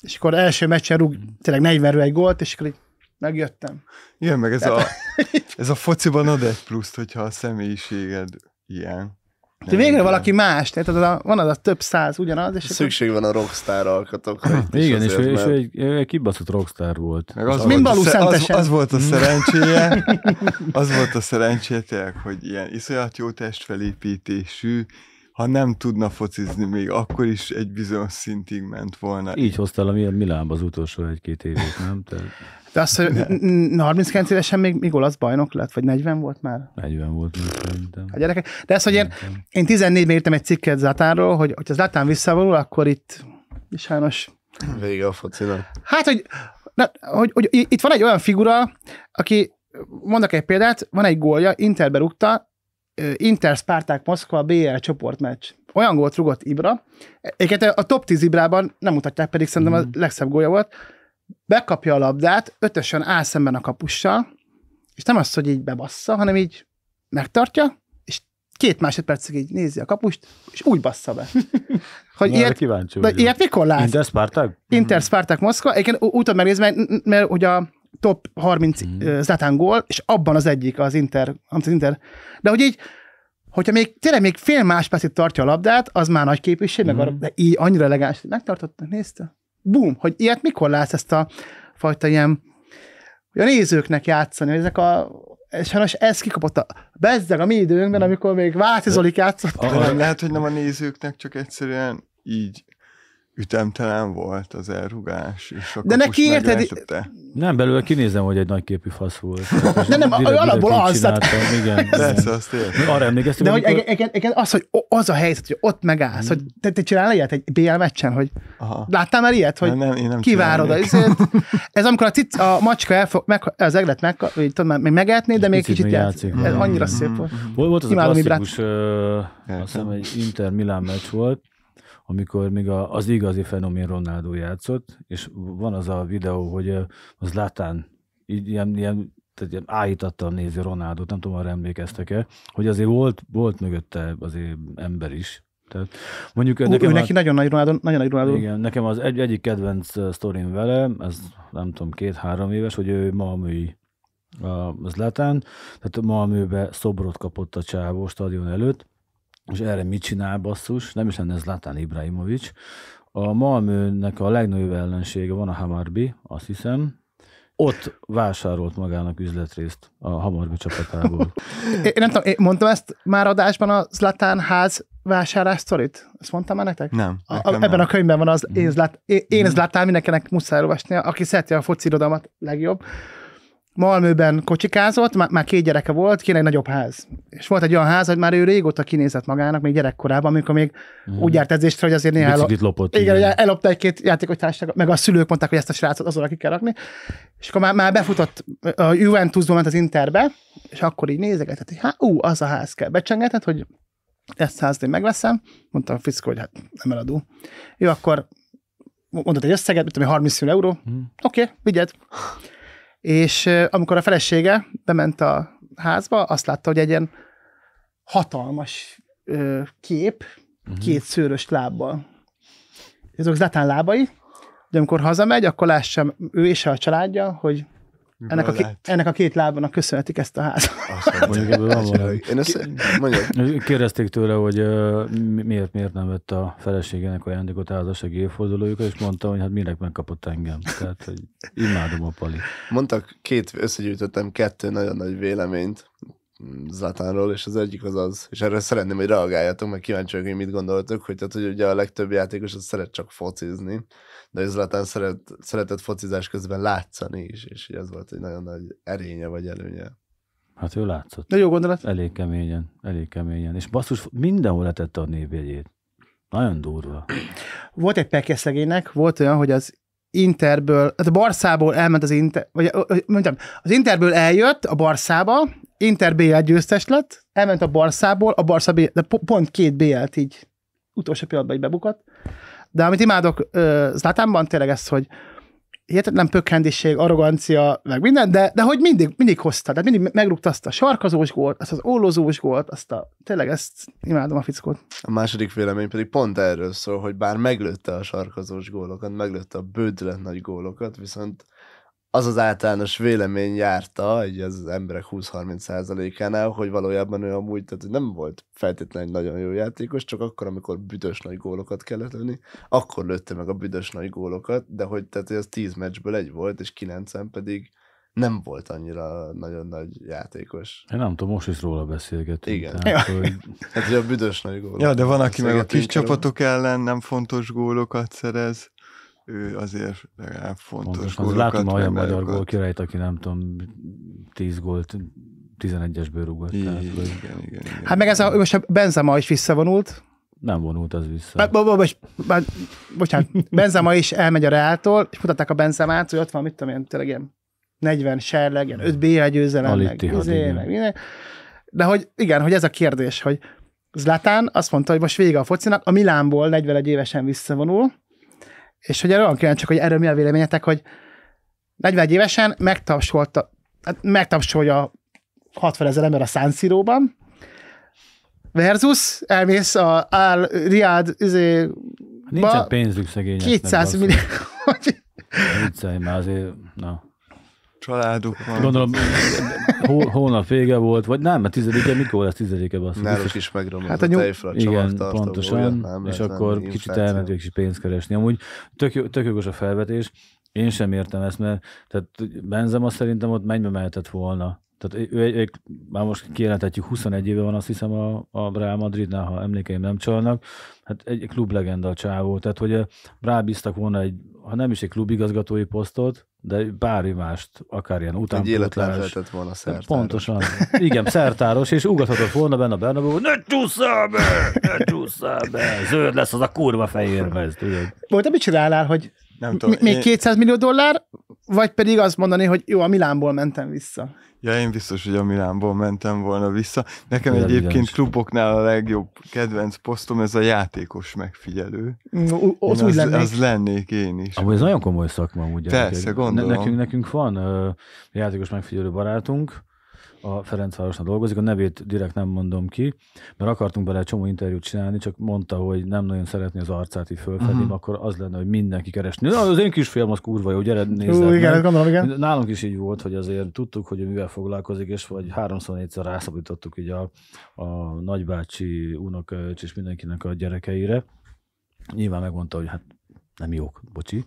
és akkor első meccsen rúg mhm. tényleg 40 egy gólt, és akkor így megjöttem.
Igen, meg ez, Tehát, a, ez a fociban ad egy pluszt, hogyha a személyiséged ilyen.
De végre
valaki más, tehát az a, van az a több száz ugyanaz. És Szükség
akkor... van a rockstar alkatokra. Igen, és, mert... és egy,
egy kibaszott rockstar volt. Meg az, az, volt a, mm. az, az volt a szerencséje, az volt a szerencséje
tényleg, hogy ilyen iszonyat jó testfelépítésű, ha nem tudna focizni, még akkor is egy bizonyos szintig ment volna. Így
hoztál a Milánba az utolsó egy-két évét,
nem? Te... De azt, hogy 39 évesen még, még olasz bajnok lett, vagy 40 volt már? 40 volt már szerintem. A hát gyerekek. De ez hogy én, én 14-ben írtam egy cikket Zátánról, hogy, hogy az Zátán visszavonul, akkor itt is sajnos...
Vége a focinak.
Hát, hogy, na, hogy, hogy, itt van egy olyan figura, aki mondok egy példát, van egy gólja, Interbe rúgta, Inter Spárták Moszkva BL csoportmeccs. Olyan gólt rugott Ibra. Egyébként a top 10 Ibrában nem mutatják, pedig szerintem mm. a mhm. legszebb gólya volt. Bekapja a labdát, ötösen áll szemben a kapussal, és nem az, hogy így bebassza, hanem így megtartja, és két másodpercig így nézi a kapust, és úgy bassza be. Hogy Na, ilyet, kíváncsi de ilyet mikor látsz? Inter Spartak? Inter Spartak Moszkva. Egyébként úton megnézve, mert, mert, mert hogy a top 30 mm. uh, Zlatán gól, és abban az egyik az Inter, az Inter. De hogy így, hogyha még tényleg még fél máspercig tartja a labdát, az már nagy képviség, mm. meg mhm. arra, de így annyira elegáns, megtartotta. nézte? Bum, hogy ilyet mikor látsz ezt a fajta ilyen, hogy a nézőknek játszani, ezek a sajnos ez kikapott a bezzeg a mi időnkben, mhm. amikor még változolik játszott. Lehet,
hogy nem a nézőknek, csak egyszerűen így ütemtelen volt az elrugás, és a De neki érted...
Nem, belőle kinézem, hogy egy nagyképű fasz volt. De nem, direkt, alapból az. Tehát... Igen. Persze, azt értem. Arra emlékeztem. De hogy amikor...
egy, egy, egy, az, hogy az a helyzet, hogy ott megállsz, hmm. hogy te, te csinál ilyet egy BL meccsen, hogy Aha. láttál már ilyet, hogy nem, nem, én nem kivárod. Ez, ez amikor a, cic, a macska elfog, meg, az eglet meg, hogy tudom, még megetné, de még kicsit, játszik. Ez mm. annyira szép volt. Volt az a klasszikus,
azt hiszem, egy Inter-Milán meccs volt, amikor még a, az igazi fenomén Ronaldo játszott, és van az a videó, hogy az Látán így ilyen, ilyen tehát ilyen áhítattal nézi Ronaldot, nem tudom, arra emlékeztek-e, hogy azért volt, volt mögötte azért ember is. Tehát mondjuk Ú, nekem ő neki a,
nagyon nagy Ronaldo, nagyon nagy Ronaldo.
Igen, nekem az egy, egyik kedvenc sztorim vele, ez nem tudom, két-három éves, hogy ő ma a műi az Letán, tehát ma a műbe szobrot kapott a csávó stadion előtt, és erre mit csinál basszus, nem is lenne Zlatán Ibrahimovics. A Malmőnek a legnagyobb ellensége van a Hamarbi, azt hiszem, ott vásárolt magának üzletrészt a Hamarbi csapatából.
én nem tudom, én mondtam ezt már adásban a Zlatán ház vásárlás sztorit? Ezt mondtam már nektek?
Nem. A, a, ebben nem. a
könyvben van az, mhm. én Zlatán, én, én mhm. Zlatán mindenkinek muszáj olvasni, aki szereti a foci irodalmat legjobb, Malmőben kocsikázott, már, már két gyereke volt, kéne egy nagyobb ház. És volt egy olyan ház, hogy már ő régóta kinézett magának, még gyerekkorában, amikor még mm. úgy járt edzésre, hogy azért néha Biciklit lopott. Igen, igen. ellopta egy-két játékostársakat, meg a szülők mondták, hogy ezt a srácot azon ki kell rakni. És akkor már, már befutott, a Juventusba ment az Interbe, és akkor így nézegetett, hogy hát, ú, az a ház kell. Becsengetett, hogy ezt a házat én megveszem. Mondta a fickó, hogy hát nem eladó. Jó, akkor mondott egy összeget, mit tudom, 30 euró. Mm. Oké, okay, vigyed és amikor a felesége bement a házba, azt látta, hogy egy ilyen hatalmas kép, uh-huh. két szőrös lábbal. Ezek Zlatán lábai, de amikor hazamegy, akkor lássam ő és a családja, hogy ennek a, ké- ennek a két lábának köszönhetik ezt a házat.
mondjuk, ebből van valami. Én Kérdezték tőle, hogy miért, miért nem vett a feleségének ajándékot házasság évfordulójukra, és mondta, hogy hát minek megkapott engem. Tehát, hogy imádom a pali.
Mondtak két, összegyűjtöttem kettő nagyon nagy véleményt Zlatánról, és az egyik az az, és erre szeretném, hogy reagáljatok, mert kíváncsi vagyok, hogy mit gondoltok, hogy, tehát, hogy ugye a legtöbb játékos az szeret csak focizni, de Zlatán szeret, szeretett focizás közben látszani is, és ez volt egy nagyon nagy erénye vagy előnye.
Hát ő látszott. De jó gondolat. Elég keményen, elég keményen. És basszus, mindenhol letette a névjegyét. Nagyon durva.
Volt egy pekeszegének, volt olyan, hogy az Interből, hát a Barszából elment az Inter, vagy mondjam, az Interből eljött a Barszába, Inter BL győztes lett, elment a Barszából, a Barszá BL, de pont két BL-t így utolsó pillanatban így bebukott, de amit imádok uh, Zlatánban tényleg ez, hogy hihetetlen pökhendiség, arrogancia, meg minden, de, de hogy mindig, mindig hozta, de mindig megrúgta azt a sarkazós gólt, azt az ólozós gólt, azt a, tényleg ezt imádom a fickót.
A második vélemény pedig pont erről szól, hogy bár meglőtte a sarkazós gólokat, meglőtte a bődület nagy gólokat, viszont az az általános vélemény járta, így az emberek 20-30%-ánál, hogy valójában ő amúgy tehát nem volt feltétlenül egy nagyon jó játékos, csak akkor, amikor büdös nagy gólokat kellett lőni, akkor lőtte meg a büdös nagy gólokat, de hogy tehát az 10 meccsből egy volt, és 9 pedig nem volt annyira nagyon nagy játékos.
Én nem tudom, most is róla beszélgetünk. Igen. Tehát, ja. hogy...
hát, hogy a büdös nagy gólok. Ja, de van, aki meg a kis csapatok
ellen
nem fontos gólokat szerez ő azért legalább fontos Pontosan, gólokat. Látom
olyan magyar gól királyt, aki nem tudom, 10 gólt 11-esből rugott. Igen, tehát, igen, igen, igen, Hát meg ez a,
most a Benzema is visszavonult.
Nem vonult az vissza. Hát, bo- bo-
bo- bo- bocsánat, Benzema is elmegy a Reáltól, és mutatták a Benzemát, hogy ott van, mit tudom én, tényleg ilyen 40 serleg, ilyen 5 BL győzelem, meg, izé, meg minden. De hogy igen, hogy ez a kérdés, hogy Zlatán azt mondta, hogy most vége a focinak, a Milánból 41 évesen visszavonul, és hogy erről olyan csak, hogy erről mi a véleményetek, hogy 41 évesen megtapsolta, hát megtapsolja 60 ezer ember a szánszíróban, versus elmész a Al Riad izé,
Nincsen pénzük szegényeknek. 200 millió. Hogy... Nincs, már azért, na van. Gondolom, hó, hónap vége volt, vagy nem, mert tizedike, mikor lesz tizedike? Basszus? Náluk is megromlott hát a, nyom... a Igen, pontosan, nem és akkor nem kicsit elmentünk is pénzt keresni. Amúgy tök, tök a felvetés, én sem értem ezt, mert tehát Benzema szerintem ott mennybe mehetett volna. Tehát ő, ő, ő, már most kijelenthetjük, 21 éve van azt hiszem a, a Real Madridnál, ha emlékeim nem csalnak. Hát egy klublegenda a csávó. Tehát, hogy eh, rábíztak volna egy ha nem is egy klubigazgatói posztot, de bármi mást, akár ilyen utánpótlás. Egy volna szertáros. Pontosan. Igen, szertáros, és ugathatott volna benne a Bernabó, ne csúszszál be, ne csúszszál be, zöld lesz az a kurva fehér mezd, tudod.
Volt, mit csinálnál, hogy nem tudom. még én... 200 millió dollár, vagy pedig azt mondani, hogy jó, a Milánból mentem vissza.
Ja, én biztos, hogy a Milánból mentem volna vissza. Nekem Milyen egyébként ugyanis. kluboknál a legjobb kedvenc posztom ez a játékos megfigyelő. O, az, az, lennék. az lennék én is. Amúgy ez nagyon komoly szakma, ugye? Persze, gondolom. Nekünk,
nekünk van uh, játékos megfigyelő barátunk, a Ferencvárosnál dolgozik, a nevét direkt nem mondom ki, mert akartunk bele egy csomó interjút csinálni, csak mondta, hogy nem nagyon szeretné az arcát így fölfedni, uh-huh. akkor az lenne, hogy mindenki keresni. Na, az én kisfiam az kurva jó, gyere nézd. Uh, igen, gondolom, igen. Nálunk is így volt, hogy azért tudtuk, hogy mivel foglalkozik, és vagy háromszor, négyszer rászabítottuk így a, a nagybácsi, unokaöcs és mindenkinek a gyerekeire. Nyilván megmondta, hogy hát nem jók, bocsi.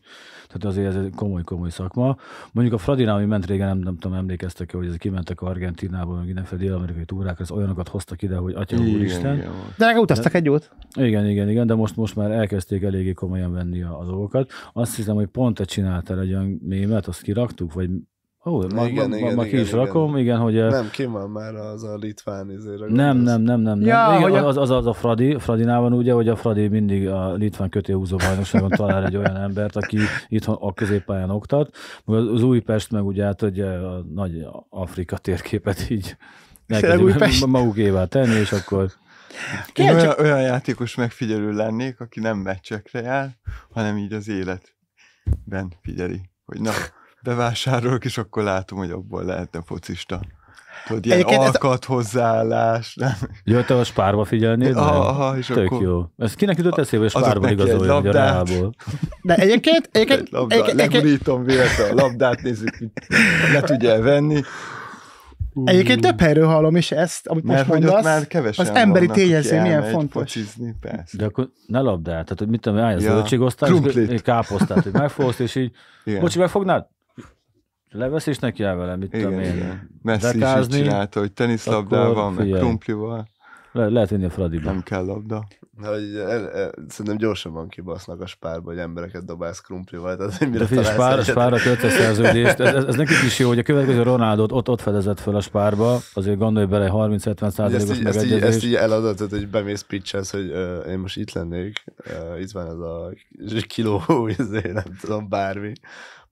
Tehát azért ez egy komoly-komoly szakma. Mondjuk a Fradinál, ami ment régen, nem, nem tudom, emlékeztek hogy ezek kimentek Argentinába, meg mindenféle dél-amerikai túrák, az olyanokat hoztak ide, hogy atya igen, úristen. Igen. De legalább utaztak egy út. Igen, igen, igen, de most, most már elkezdték eléggé komolyan venni a, a dolgokat. Azt hiszem, hogy pont te csináltál egy olyan mémet, azt kiraktuk, vagy Ó, oh, ma, igen, ma, igen, ma ki igen, is igen. rakom, igen, hogy... Eh, nem,
ki van már az a litván
izére. Nem, nem, nem, nem. Ja, nem. Igen, az, az, az a Fradi, Fradinál van ugye, hogy a Fradi mindig a litván kötélhúzó bajnokságon talál egy olyan embert, aki itt a középpályán oktat. Az Újpest meg ugye hát eh, a nagy Afrika térképet így elkezdik magukévá tenni, és akkor... Én olyan, csak...
olyan játékos megfigyelő lennék, aki nem meccsekre jár, hanem így az életben figyeli, hogy na, bevásárolok, és akkor látom, hogy abból lehetne focista. Tudod, ilyen Egyébként alkat, a... hozzáállás.
Nem? a spárba figyelni? Aha, aha, és Tök akkor... jó. Ez kinek jutott eszébe, hogy a spárba igazolja hogy a rából.
De egyébként... egyébként, labda, egyébként egyébként... legurítom véletlen a labdát,
nézzük, mit le tudja venni. Uh, egyébként több
helyről hallom is ezt, amit Mert most mondasz. Már kevesen az emberi tényező milyen fontos.
Pocizni, persze. De akkor ne labdát, tehát hogy mit tudom, állj az ja. zöldségosztál, és káposztát, hogy megfogsz, és így, bocsi, megfognád? Levesz is neki el vele, mit igen, tudom én. Messi is csinálta, hogy teniszlabdával, meg krumplival. Le- lehet vinni a Fradiba. Nem kell labda.
Hogy el, el, szerintem gyorsan van kibasznak a spárba, hogy embereket dobálsz krumplival. Tehát, hogy mire De spár, spárra költ a szerződést. Ez, ez, ez, nekik is jó, hogy
a következő Ronaldot ott, ott fedezett fel a spárba, azért gondolj bele 30-70 százalékos megegyezés. ezt így, ezt így
eladod, tehát, hogy bemész pitchhez, hogy uh, én most itt lennék, uh, itt van ez a kiló, nem tudom, bármi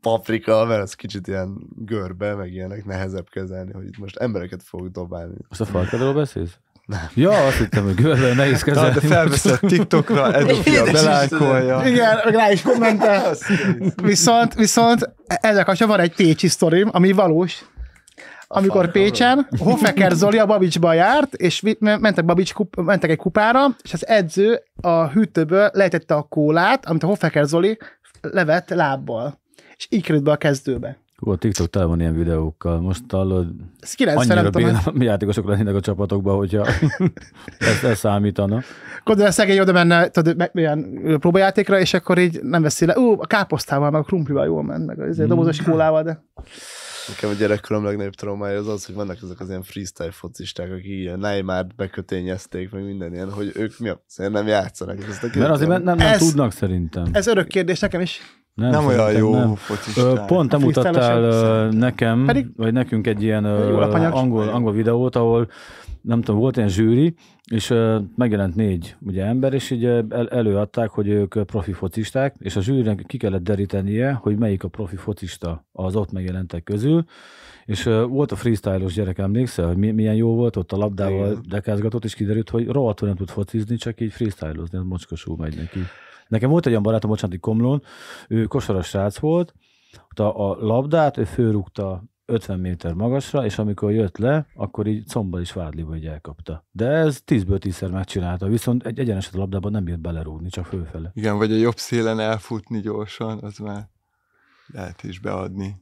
paprika, mert ez kicsit ilyen görbe, meg ilyenek nehezebb kezelni, hogy itt most embereket fogok dobálni. Azt a falkadról
beszélsz? Nem. Ja, azt hittem, hogy görbe nehéz kezelni. Na, de felveszed TikTokra, Edofia belánkolja. Igen,
rá is kommentel. viszont, viszont ezek a van egy pécsi sztorim, ami valós. amikor Pécsen Hofeker Zoli a Babicsba járt, és mentek, Babics kup, mentek egy kupára, és az edző a hűtőből lejtette a kólát, amit a Hofeker Zoli levett lábbal és így került be a kezdőbe.
Hú, a TikTok tele van ilyen videókkal. Most hallod, Ez annyira bírnak játékosok lennének a csapatokban, hogyha ez, ez számítana.
Gondolom, a szegény oda menne tudod, ilyen próbajátékra, és akkor így nem veszi le. Ú, a káposztával, meg a krumplival jól ment, meg a mm. dobozos kólával, de...
Nekem a gyerekkorom legnagyobb traumája az az, hogy vannak ezek az ilyen freestyle focisták, akik ilyen Neymart bekötényezték, meg minden ilyen, hogy ők mi a... nem játszanak. Ezt a Mert azért nem, nem, nem ez,
tudnak szerintem. Ez örök kérdés nekem is. Nem, nem olyan jó nem. Hát
pont te mutattál nekem, Pedig vagy nekünk egy ilyen angol, angol videót, ahol nem tudom, volt ilyen zsűri, és megjelent négy ugye, ember, és így el, előadták, hogy ők profi focisták, és a zsűrinek ki kellett derítenie, hogy melyik a profi focista az ott megjelentek közül, és volt a freestyle-os gyerek, emlékszel, hogy milyen jó volt, ott a labdával dekázgatott, és kiderült, hogy rohadtul nem tud focizni, csak így freestyle-ozni, mocskosul megy neki. Nekem volt egy olyan barátom, bocsánat, hogy Komlón, ő kosaras srác volt, a, a labdát ő főrúgta 50 méter magasra, és amikor jött le, akkor így combal is vádliba így elkapta. De ez 10-ből 10-szer megcsinálta, viszont egy egyeneset a labdában nem bírt belerúgni, csak fölfele.
Igen, vagy a jobb szélen elfutni gyorsan, az már lehet is beadni.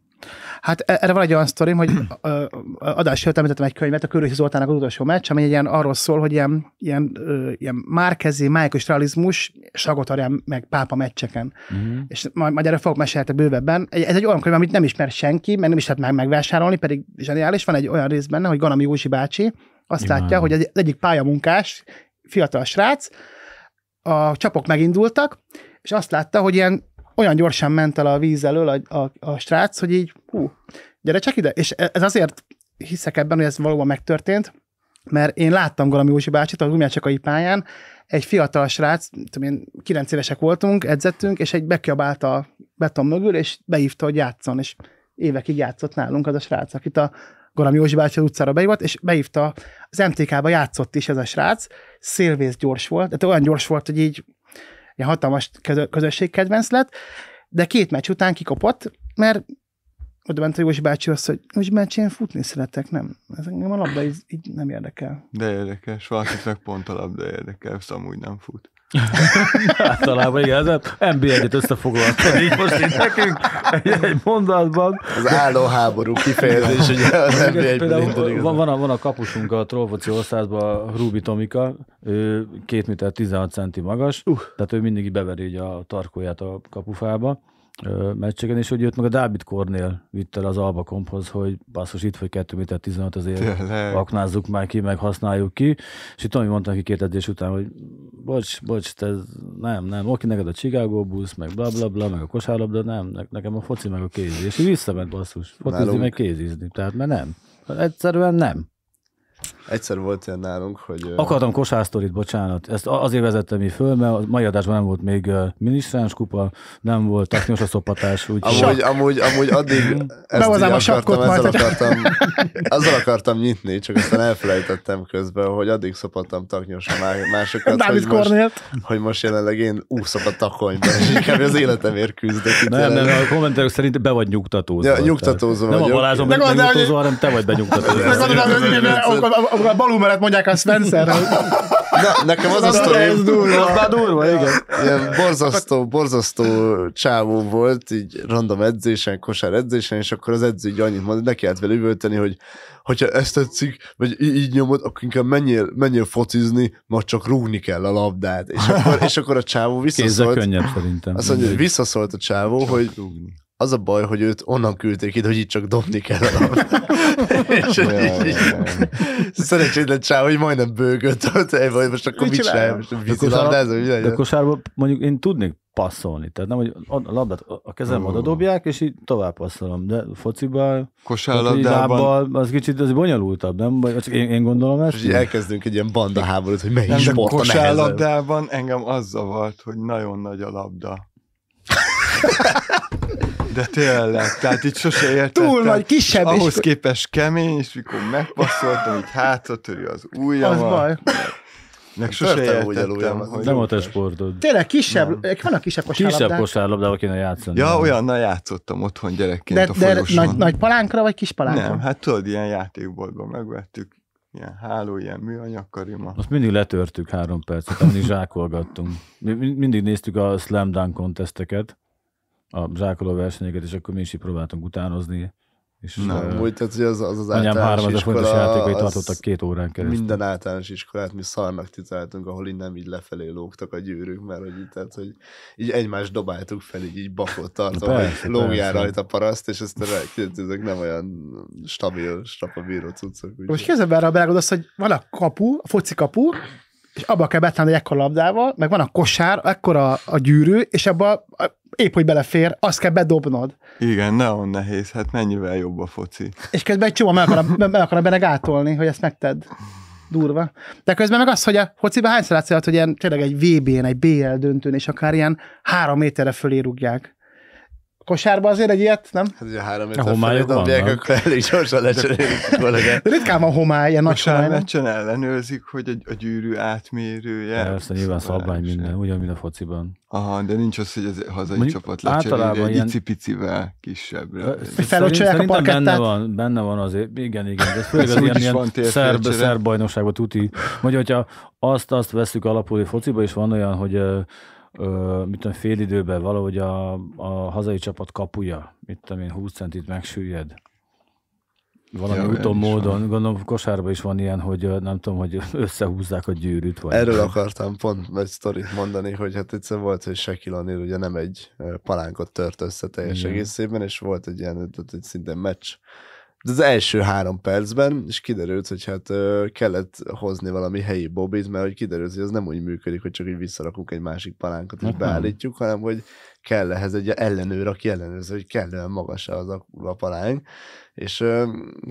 Hát e- erre van egy olyan sztorim, hogy adás előtt egy könyvet, a Körösi Zoltának az utolsó meccs, ami egy ilyen arról szól, hogy ilyen, ilyen, ilyen márkezi, májkos realizmus sagotarján meg pápa meccseken. Uh-huh. És majd, majd erre fogok mesélni bővebben. Ez egy olyan könyv, amit nem ismer senki, mert nem is lehet meg megvásárolni, pedig zseniális. Van egy olyan rész benne, hogy Ganami Józsi bácsi azt Imádom. látja, hogy az egyik pályamunkás, fiatal srác, a csapok megindultak, és azt látta, hogy ilyen olyan gyorsan ment el a víz elől a, a, a srác, hogy így, hú, gyere csak ide. És ez azért hiszek ebben, hogy ez valóban megtörtént, mert én láttam Galami Józsi bácsit a Gumiácsakai pályán, egy fiatal srác, tudom én, 9 évesek voltunk, edzettünk, és egy bekiabált a beton mögül, és behívta, hogy játszon, és évekig játszott nálunk az a srác, akit a Galami Józsi bácsi az utcára beívott, és behívta, az MTK-ba játszott is ez a srác, szélvész gyors volt, tehát olyan gyors volt, hogy így ilyen hatalmas közösségkedvenc lett, de két meccs után kikopott, mert oda ment a Józsi bácsi azt, hogy Józsi bácsi, én futni szeretek, nem. Ez engem a labda így, így nem érdekel.
De érdekes, valakit pont a labda érdekel, szóval amúgy nem fut. Általában
igen, az NBA-t összefoglaltad így most itt nekünk egy, egy mondatban. Az álló háború kifejezés, ugye az mb ből van, van, a, van a kapusunk a Trollfoci országban, Rubi Tomika, ő 2 méter 16 centi magas, uh. tehát ő mindig beveri a tarkóját a kapufába meccseken, és hogy jött meg a Dávid Kornél vitt el az Alba komphoz, hogy basszus itt vagy 2 méter 15 azért Tényleg. aknázzuk már ki, meg használjuk ki. És itt Tomi mondta neki két edzés után, hogy bocs, bocs, te nem, nem, oké, neked a Chicago busz, meg bla bla bla, meg a kosárlabda, nem, ne, nekem a foci meg a kézi. És így visszament basszus, focizni meg kézizni, tehát mert nem. Egyszerűen nem. Egyszer volt ilyen
nálunk, hogy... Akartam
kosársztorit, bocsánat. Ezt azért vezettem így föl, mert a mai adásban nem volt még minisztráns kupa, nem volt technikus a szopatás. Úgy amúgy, amúgy, amúgy addig
mhm. ezt Behozám a sapkot ezzel majd. Ezzel akartam, azzal akartam nyitni, csak aztán elfelejtettem közben, hogy addig szopattam a másokat, hogy, Kornélt. most, hogy most jelenleg én úszok a
takonyban, és inkább az életemért küzdök. Nem, jelenleg. nem, a kommentelők szerint be vagy nyugtatózva. Ja, nyugtatózva Nem a Balázsom, nem nyugtatózva, hanem te vagy benyugtatózva
a balú mellett mondják a Spencerre. Na, nekem az, az a
sztori... Ez durva. Az
már durva, igen. Ilyen borzasztó, borzasztó csávó volt, így random edzésen, kosár edzésen, és akkor az edző így annyit mondott, neki állt vele üvölteni, hogy hogyha ezt tetszik, vagy így, így nyomod, akkor inkább menjél, menjél focizni, ma csak rúgni kell a labdát. És akkor, és akkor a csávó visszaszólt. Kézzel könnyebb
szerintem. Azt mondja, hogy
visszaszólt a csávó, csak hogy rúgni az a baj, hogy őt onnan küldték ide, hogy itt csak dobni kell a labdát. és így, így, szerencsétlen csá, hogy majdnem bőgött, vagy most akkor mit csinál? Most a mi De
kosárban mondjuk én tudnék passzolni, tehát nem, hogy a labdát a kezem oda dobják, és így tovább passzolom, de fociban, kosárlabdában, az kicsit az bonyolultabb, nem? Vagy csak én, én gondolom ezt. És így elkezdünk egy ilyen banda háborút, hogy melyik sport a kosárlabdában
engem az zavart, hogy nagyon nagy a labda. de tényleg, tehát itt sose értettem. Túl nagy, kisebb. ahhoz és... képest kemény, és mikor megpasszoltam, így hátra töri az ujjamat. Az baj. Meg sose értettem, hogy... Nem a te sportod.
Tényleg kisebb, nem. van a kisebb kosárlabdák. Kisebb
kosárlabdával kéne játszani. Ja, na játszottam otthon gyerekként de, a folyoson. De nagy, nagy
palánkra, vagy kis palánkra?
Nem, hát tudod, ilyen játékboltban megvettük, ilyen háló, ilyen műanyag karima. Azt
mindig letörtük három percet, amíg zsákolgattunk. Mi mindig néztük a slam dunk kontesteket, a zsákoló versenyeket, és akkor mi is így próbáltunk utánozni. És nem, a, úgy, tehát, hogy az, az, az anyám általános három iskola, fontos játékai tartottak két órán keresztül. Minden
általános iskolát mi szarnak titáltunk, ahol innen nem így lefelé lógtak a gyűrűk, mert hogy, így, tehát, hogy így egymást dobáltuk fel, így, így bakot tartva, hogy lógjál rajta paraszt, és ezt ezek nem olyan stabil, strapabíró cuccok. Úgy Most
kézzel a belegondolsz, hogy van a kapu, a foci kapu, és abba kell betenni egy ekkora labdával, meg van a kosár, ekkora a gyűrű, és abba épp, hogy belefér, azt kell bedobnod.
Igen, neon nehéz, hát mennyivel jobb a foci.
És közben egy csomó meg akarom, meg akarom benne gátolni, hogy ezt megted. Durva. De közben meg az, hogy a fociban hányszor látszott, hogy ilyen, tényleg egy VB-n, egy BL döntőn, és akár ilyen három méterre fölé rúgják kosárba azért egy ilyet, nem?
Hát ugye három a homályok dobják, akkor elég gyorsan lecserélik De
ritkán van homály, ilyen nagy homály. meccsen ellenőrzik,
hogy a, a gyűrű átmérője. Ja, Persze, nyilván szabvány
minden, ugyan, mint a fociban. Aha,
de nincs az, hogy az hazai Mondjuk csapat lecseréli egy icipicivel kisebbre. Felocsolják
a parkettát? Benne van, benne van azért, igen, igen. De főleg az ilyen, szerb, szerb bajnokságban tuti. Mondja, hogyha azt, azt veszük alapul, hogy fociban is van olyan, hogy ö, mit tudom, fél időben valahogy a, a hazai csapat kapuja, mit tudom én, 20 centit megsüllyed, valami ja, úton, módon, van. gondolom kosárban is van ilyen, hogy nem tudom, hogy összehúzzák a gyűrűt. Vagy Erről nem.
akartam pont egy sztorit mondani, hogy hát egyszer volt, hogy Shaquille O'Neal ugye nem egy palánkot tört össze teljes Igen. egészében, és volt egy ilyen, tehát egy szinte meccs, de az első három percben, és kiderült, hogy hát kellett hozni valami helyi bobit, mert hogy kiderült, hogy ez nem úgy működik, hogy csak így visszarakunk egy másik palánkat, és beállítjuk, hanem hogy kell ehhez egy ellenőr, aki ellenőrző, hogy kellően magas az a kurva palánk. és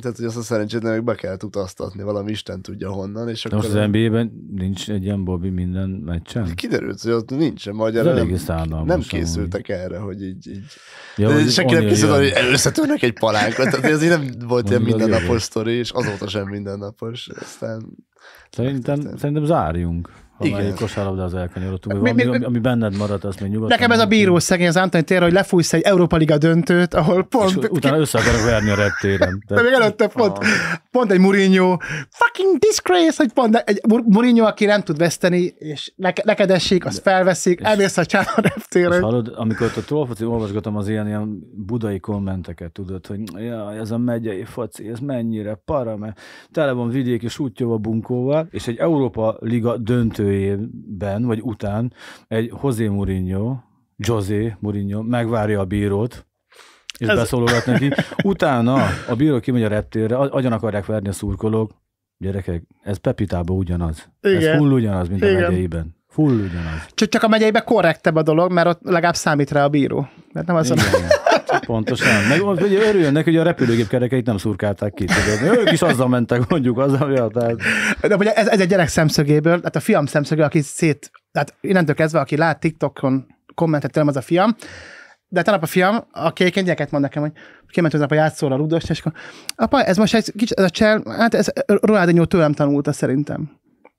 tehát, hogy azt a szerencsétlenek be kell utaztatni, valami Isten tudja honnan. És akkor most az
NBA-ben nincs egy ilyen Bobby minden meccsen? Hát
kiderült, hogy ott a magyar. Ez nem, nem készültek amúgy. erre, hogy így, így. Ja, hogy senki nem készült, hogy összetörnek egy palánkot, tehát ez így nem volt ilyen mindennapos sztori, és azóta sem mindennapos. Aztán,
szerintem, szerintem zárjunk. Igen. Egy kosárlabda az elkanyarodtunk, mi, mi, ami, ami, benned maradt, azt még nyugodtan. Nekem ez a
bíró szegény az Antony tér, hogy lefújsz egy Európa Liga döntőt, ahol pont... És utána össze
akarok verni a reptéren. De még előtte pont,
pont egy Mourinho, fucking disgrace, hogy pont egy Mourinho, aki nem tud veszteni, és leke, neked esik, azt felveszik, elmész a csán a
reptéren. hallod, amikor a trollfoci olvasgatom az ilyen, ilyen budai kommenteket, tudod, hogy jaj, ez a megyei foci, ez mennyire para, mert tele van vidéki és bunkóval, és egy Európa Liga döntő döntőjében, vagy után egy José Mourinho, José Mourinho megvárja a bírót, és Ez... beszólogat neki. Utána a bíró kimegy a reptérre, agyon akarják verni a szurkolók. Gyerekek, ez Pepitában ugyanaz. Igen. Ez full ugyanaz, mint Igen. a megyeiben. Full ugyanaz.
Csak, csak a megyeiben korrektebb a dolog, mert ott legalább számít rá a bíró. Mert nem az Igen. a...
Pontosan. Meg ugye örülnek, hogy a repülőgép kerekeit nem szurkálták ki. Tudod. Ők is azzal mentek, mondjuk, azzal. Ja, tehát... De ugye ez,
ez, egy gyerek szemszögéből, tehát a fiam szemszögéből, aki szét, tehát innentől kezdve, aki lát TikTokon kommentet nem az a fiam, de tegnap a fiam, a kék gyereket mond nekem, hogy kiment az a játszóra a rudost, és akkor, apa, ez most egy kicsit, ez a csel, hát ez Ronaldinho tőlem tanulta szerintem.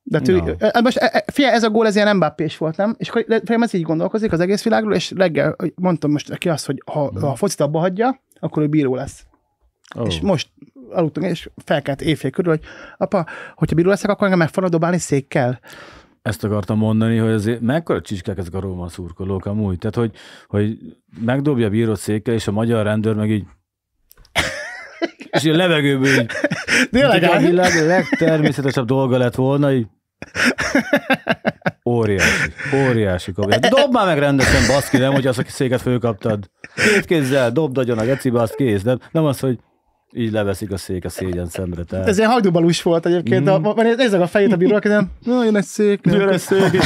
De tő, no. E, e, most e, fia, ez a gól ez ilyen mbappé volt, nem? És akkor ez így gondolkozik az egész világról, és reggel mondtam most neki azt, hogy ha, ha a focit abba hagyja, akkor ő bíró lesz. Oh. És most aludtunk és felkelt éjfél körül, hogy apa, hogyha bíró leszek, akkor engem meg
fognak dobálni székkel. Ezt akartam mondani, hogy azért mekkora csiskák ezek a róma szurkolók amúgy. Tehát, hogy, hogy megdobja a bíró székkel, és a magyar rendőr meg így és a levegőből így, Tényleg, a legtermészetesebb dolga lett volna, így Óriási, óriási kapja. Dobd már meg rendesen, baszki, nem, hogy az, aki széket fölkaptad. Két kézzel dobd agyon a gecibe, azt kész, nem, nem az, hogy így leveszik a szék a szégyen szemre. Tehát. Ez
ilyen hajdúbalús volt egyébként. Mm. A, nézzek a fejét a bírónak, ezen, na jön egy szék. Nem. Jön egy szék, és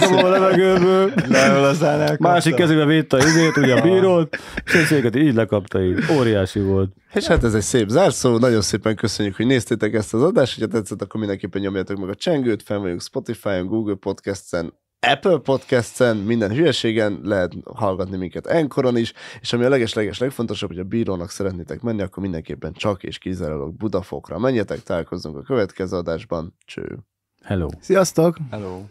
a
levegőből. Leül aztán elkapta. Másik kezébe védte a izét, ugye a bírót, és egy széket így lekapta így. Óriási volt.
És hát ez egy szép zárszó, nagyon szépen köszönjük, hogy néztétek ezt az adást, hogyha tetszett, akkor mindenképpen nyomjátok meg a csengőt, fenn vagyunk Spotify-on, Google Podcast-en, Apple Podcast-en, minden hülyeségen lehet hallgatni minket Enkoron is, és ami a leges-leges legfontosabb, hogy a bírónak szeretnétek menni, akkor mindenképpen csak és kizárólag Budafokra menjetek, találkozunk a következő adásban. Cső!
Hello! Sziasztok! Hello!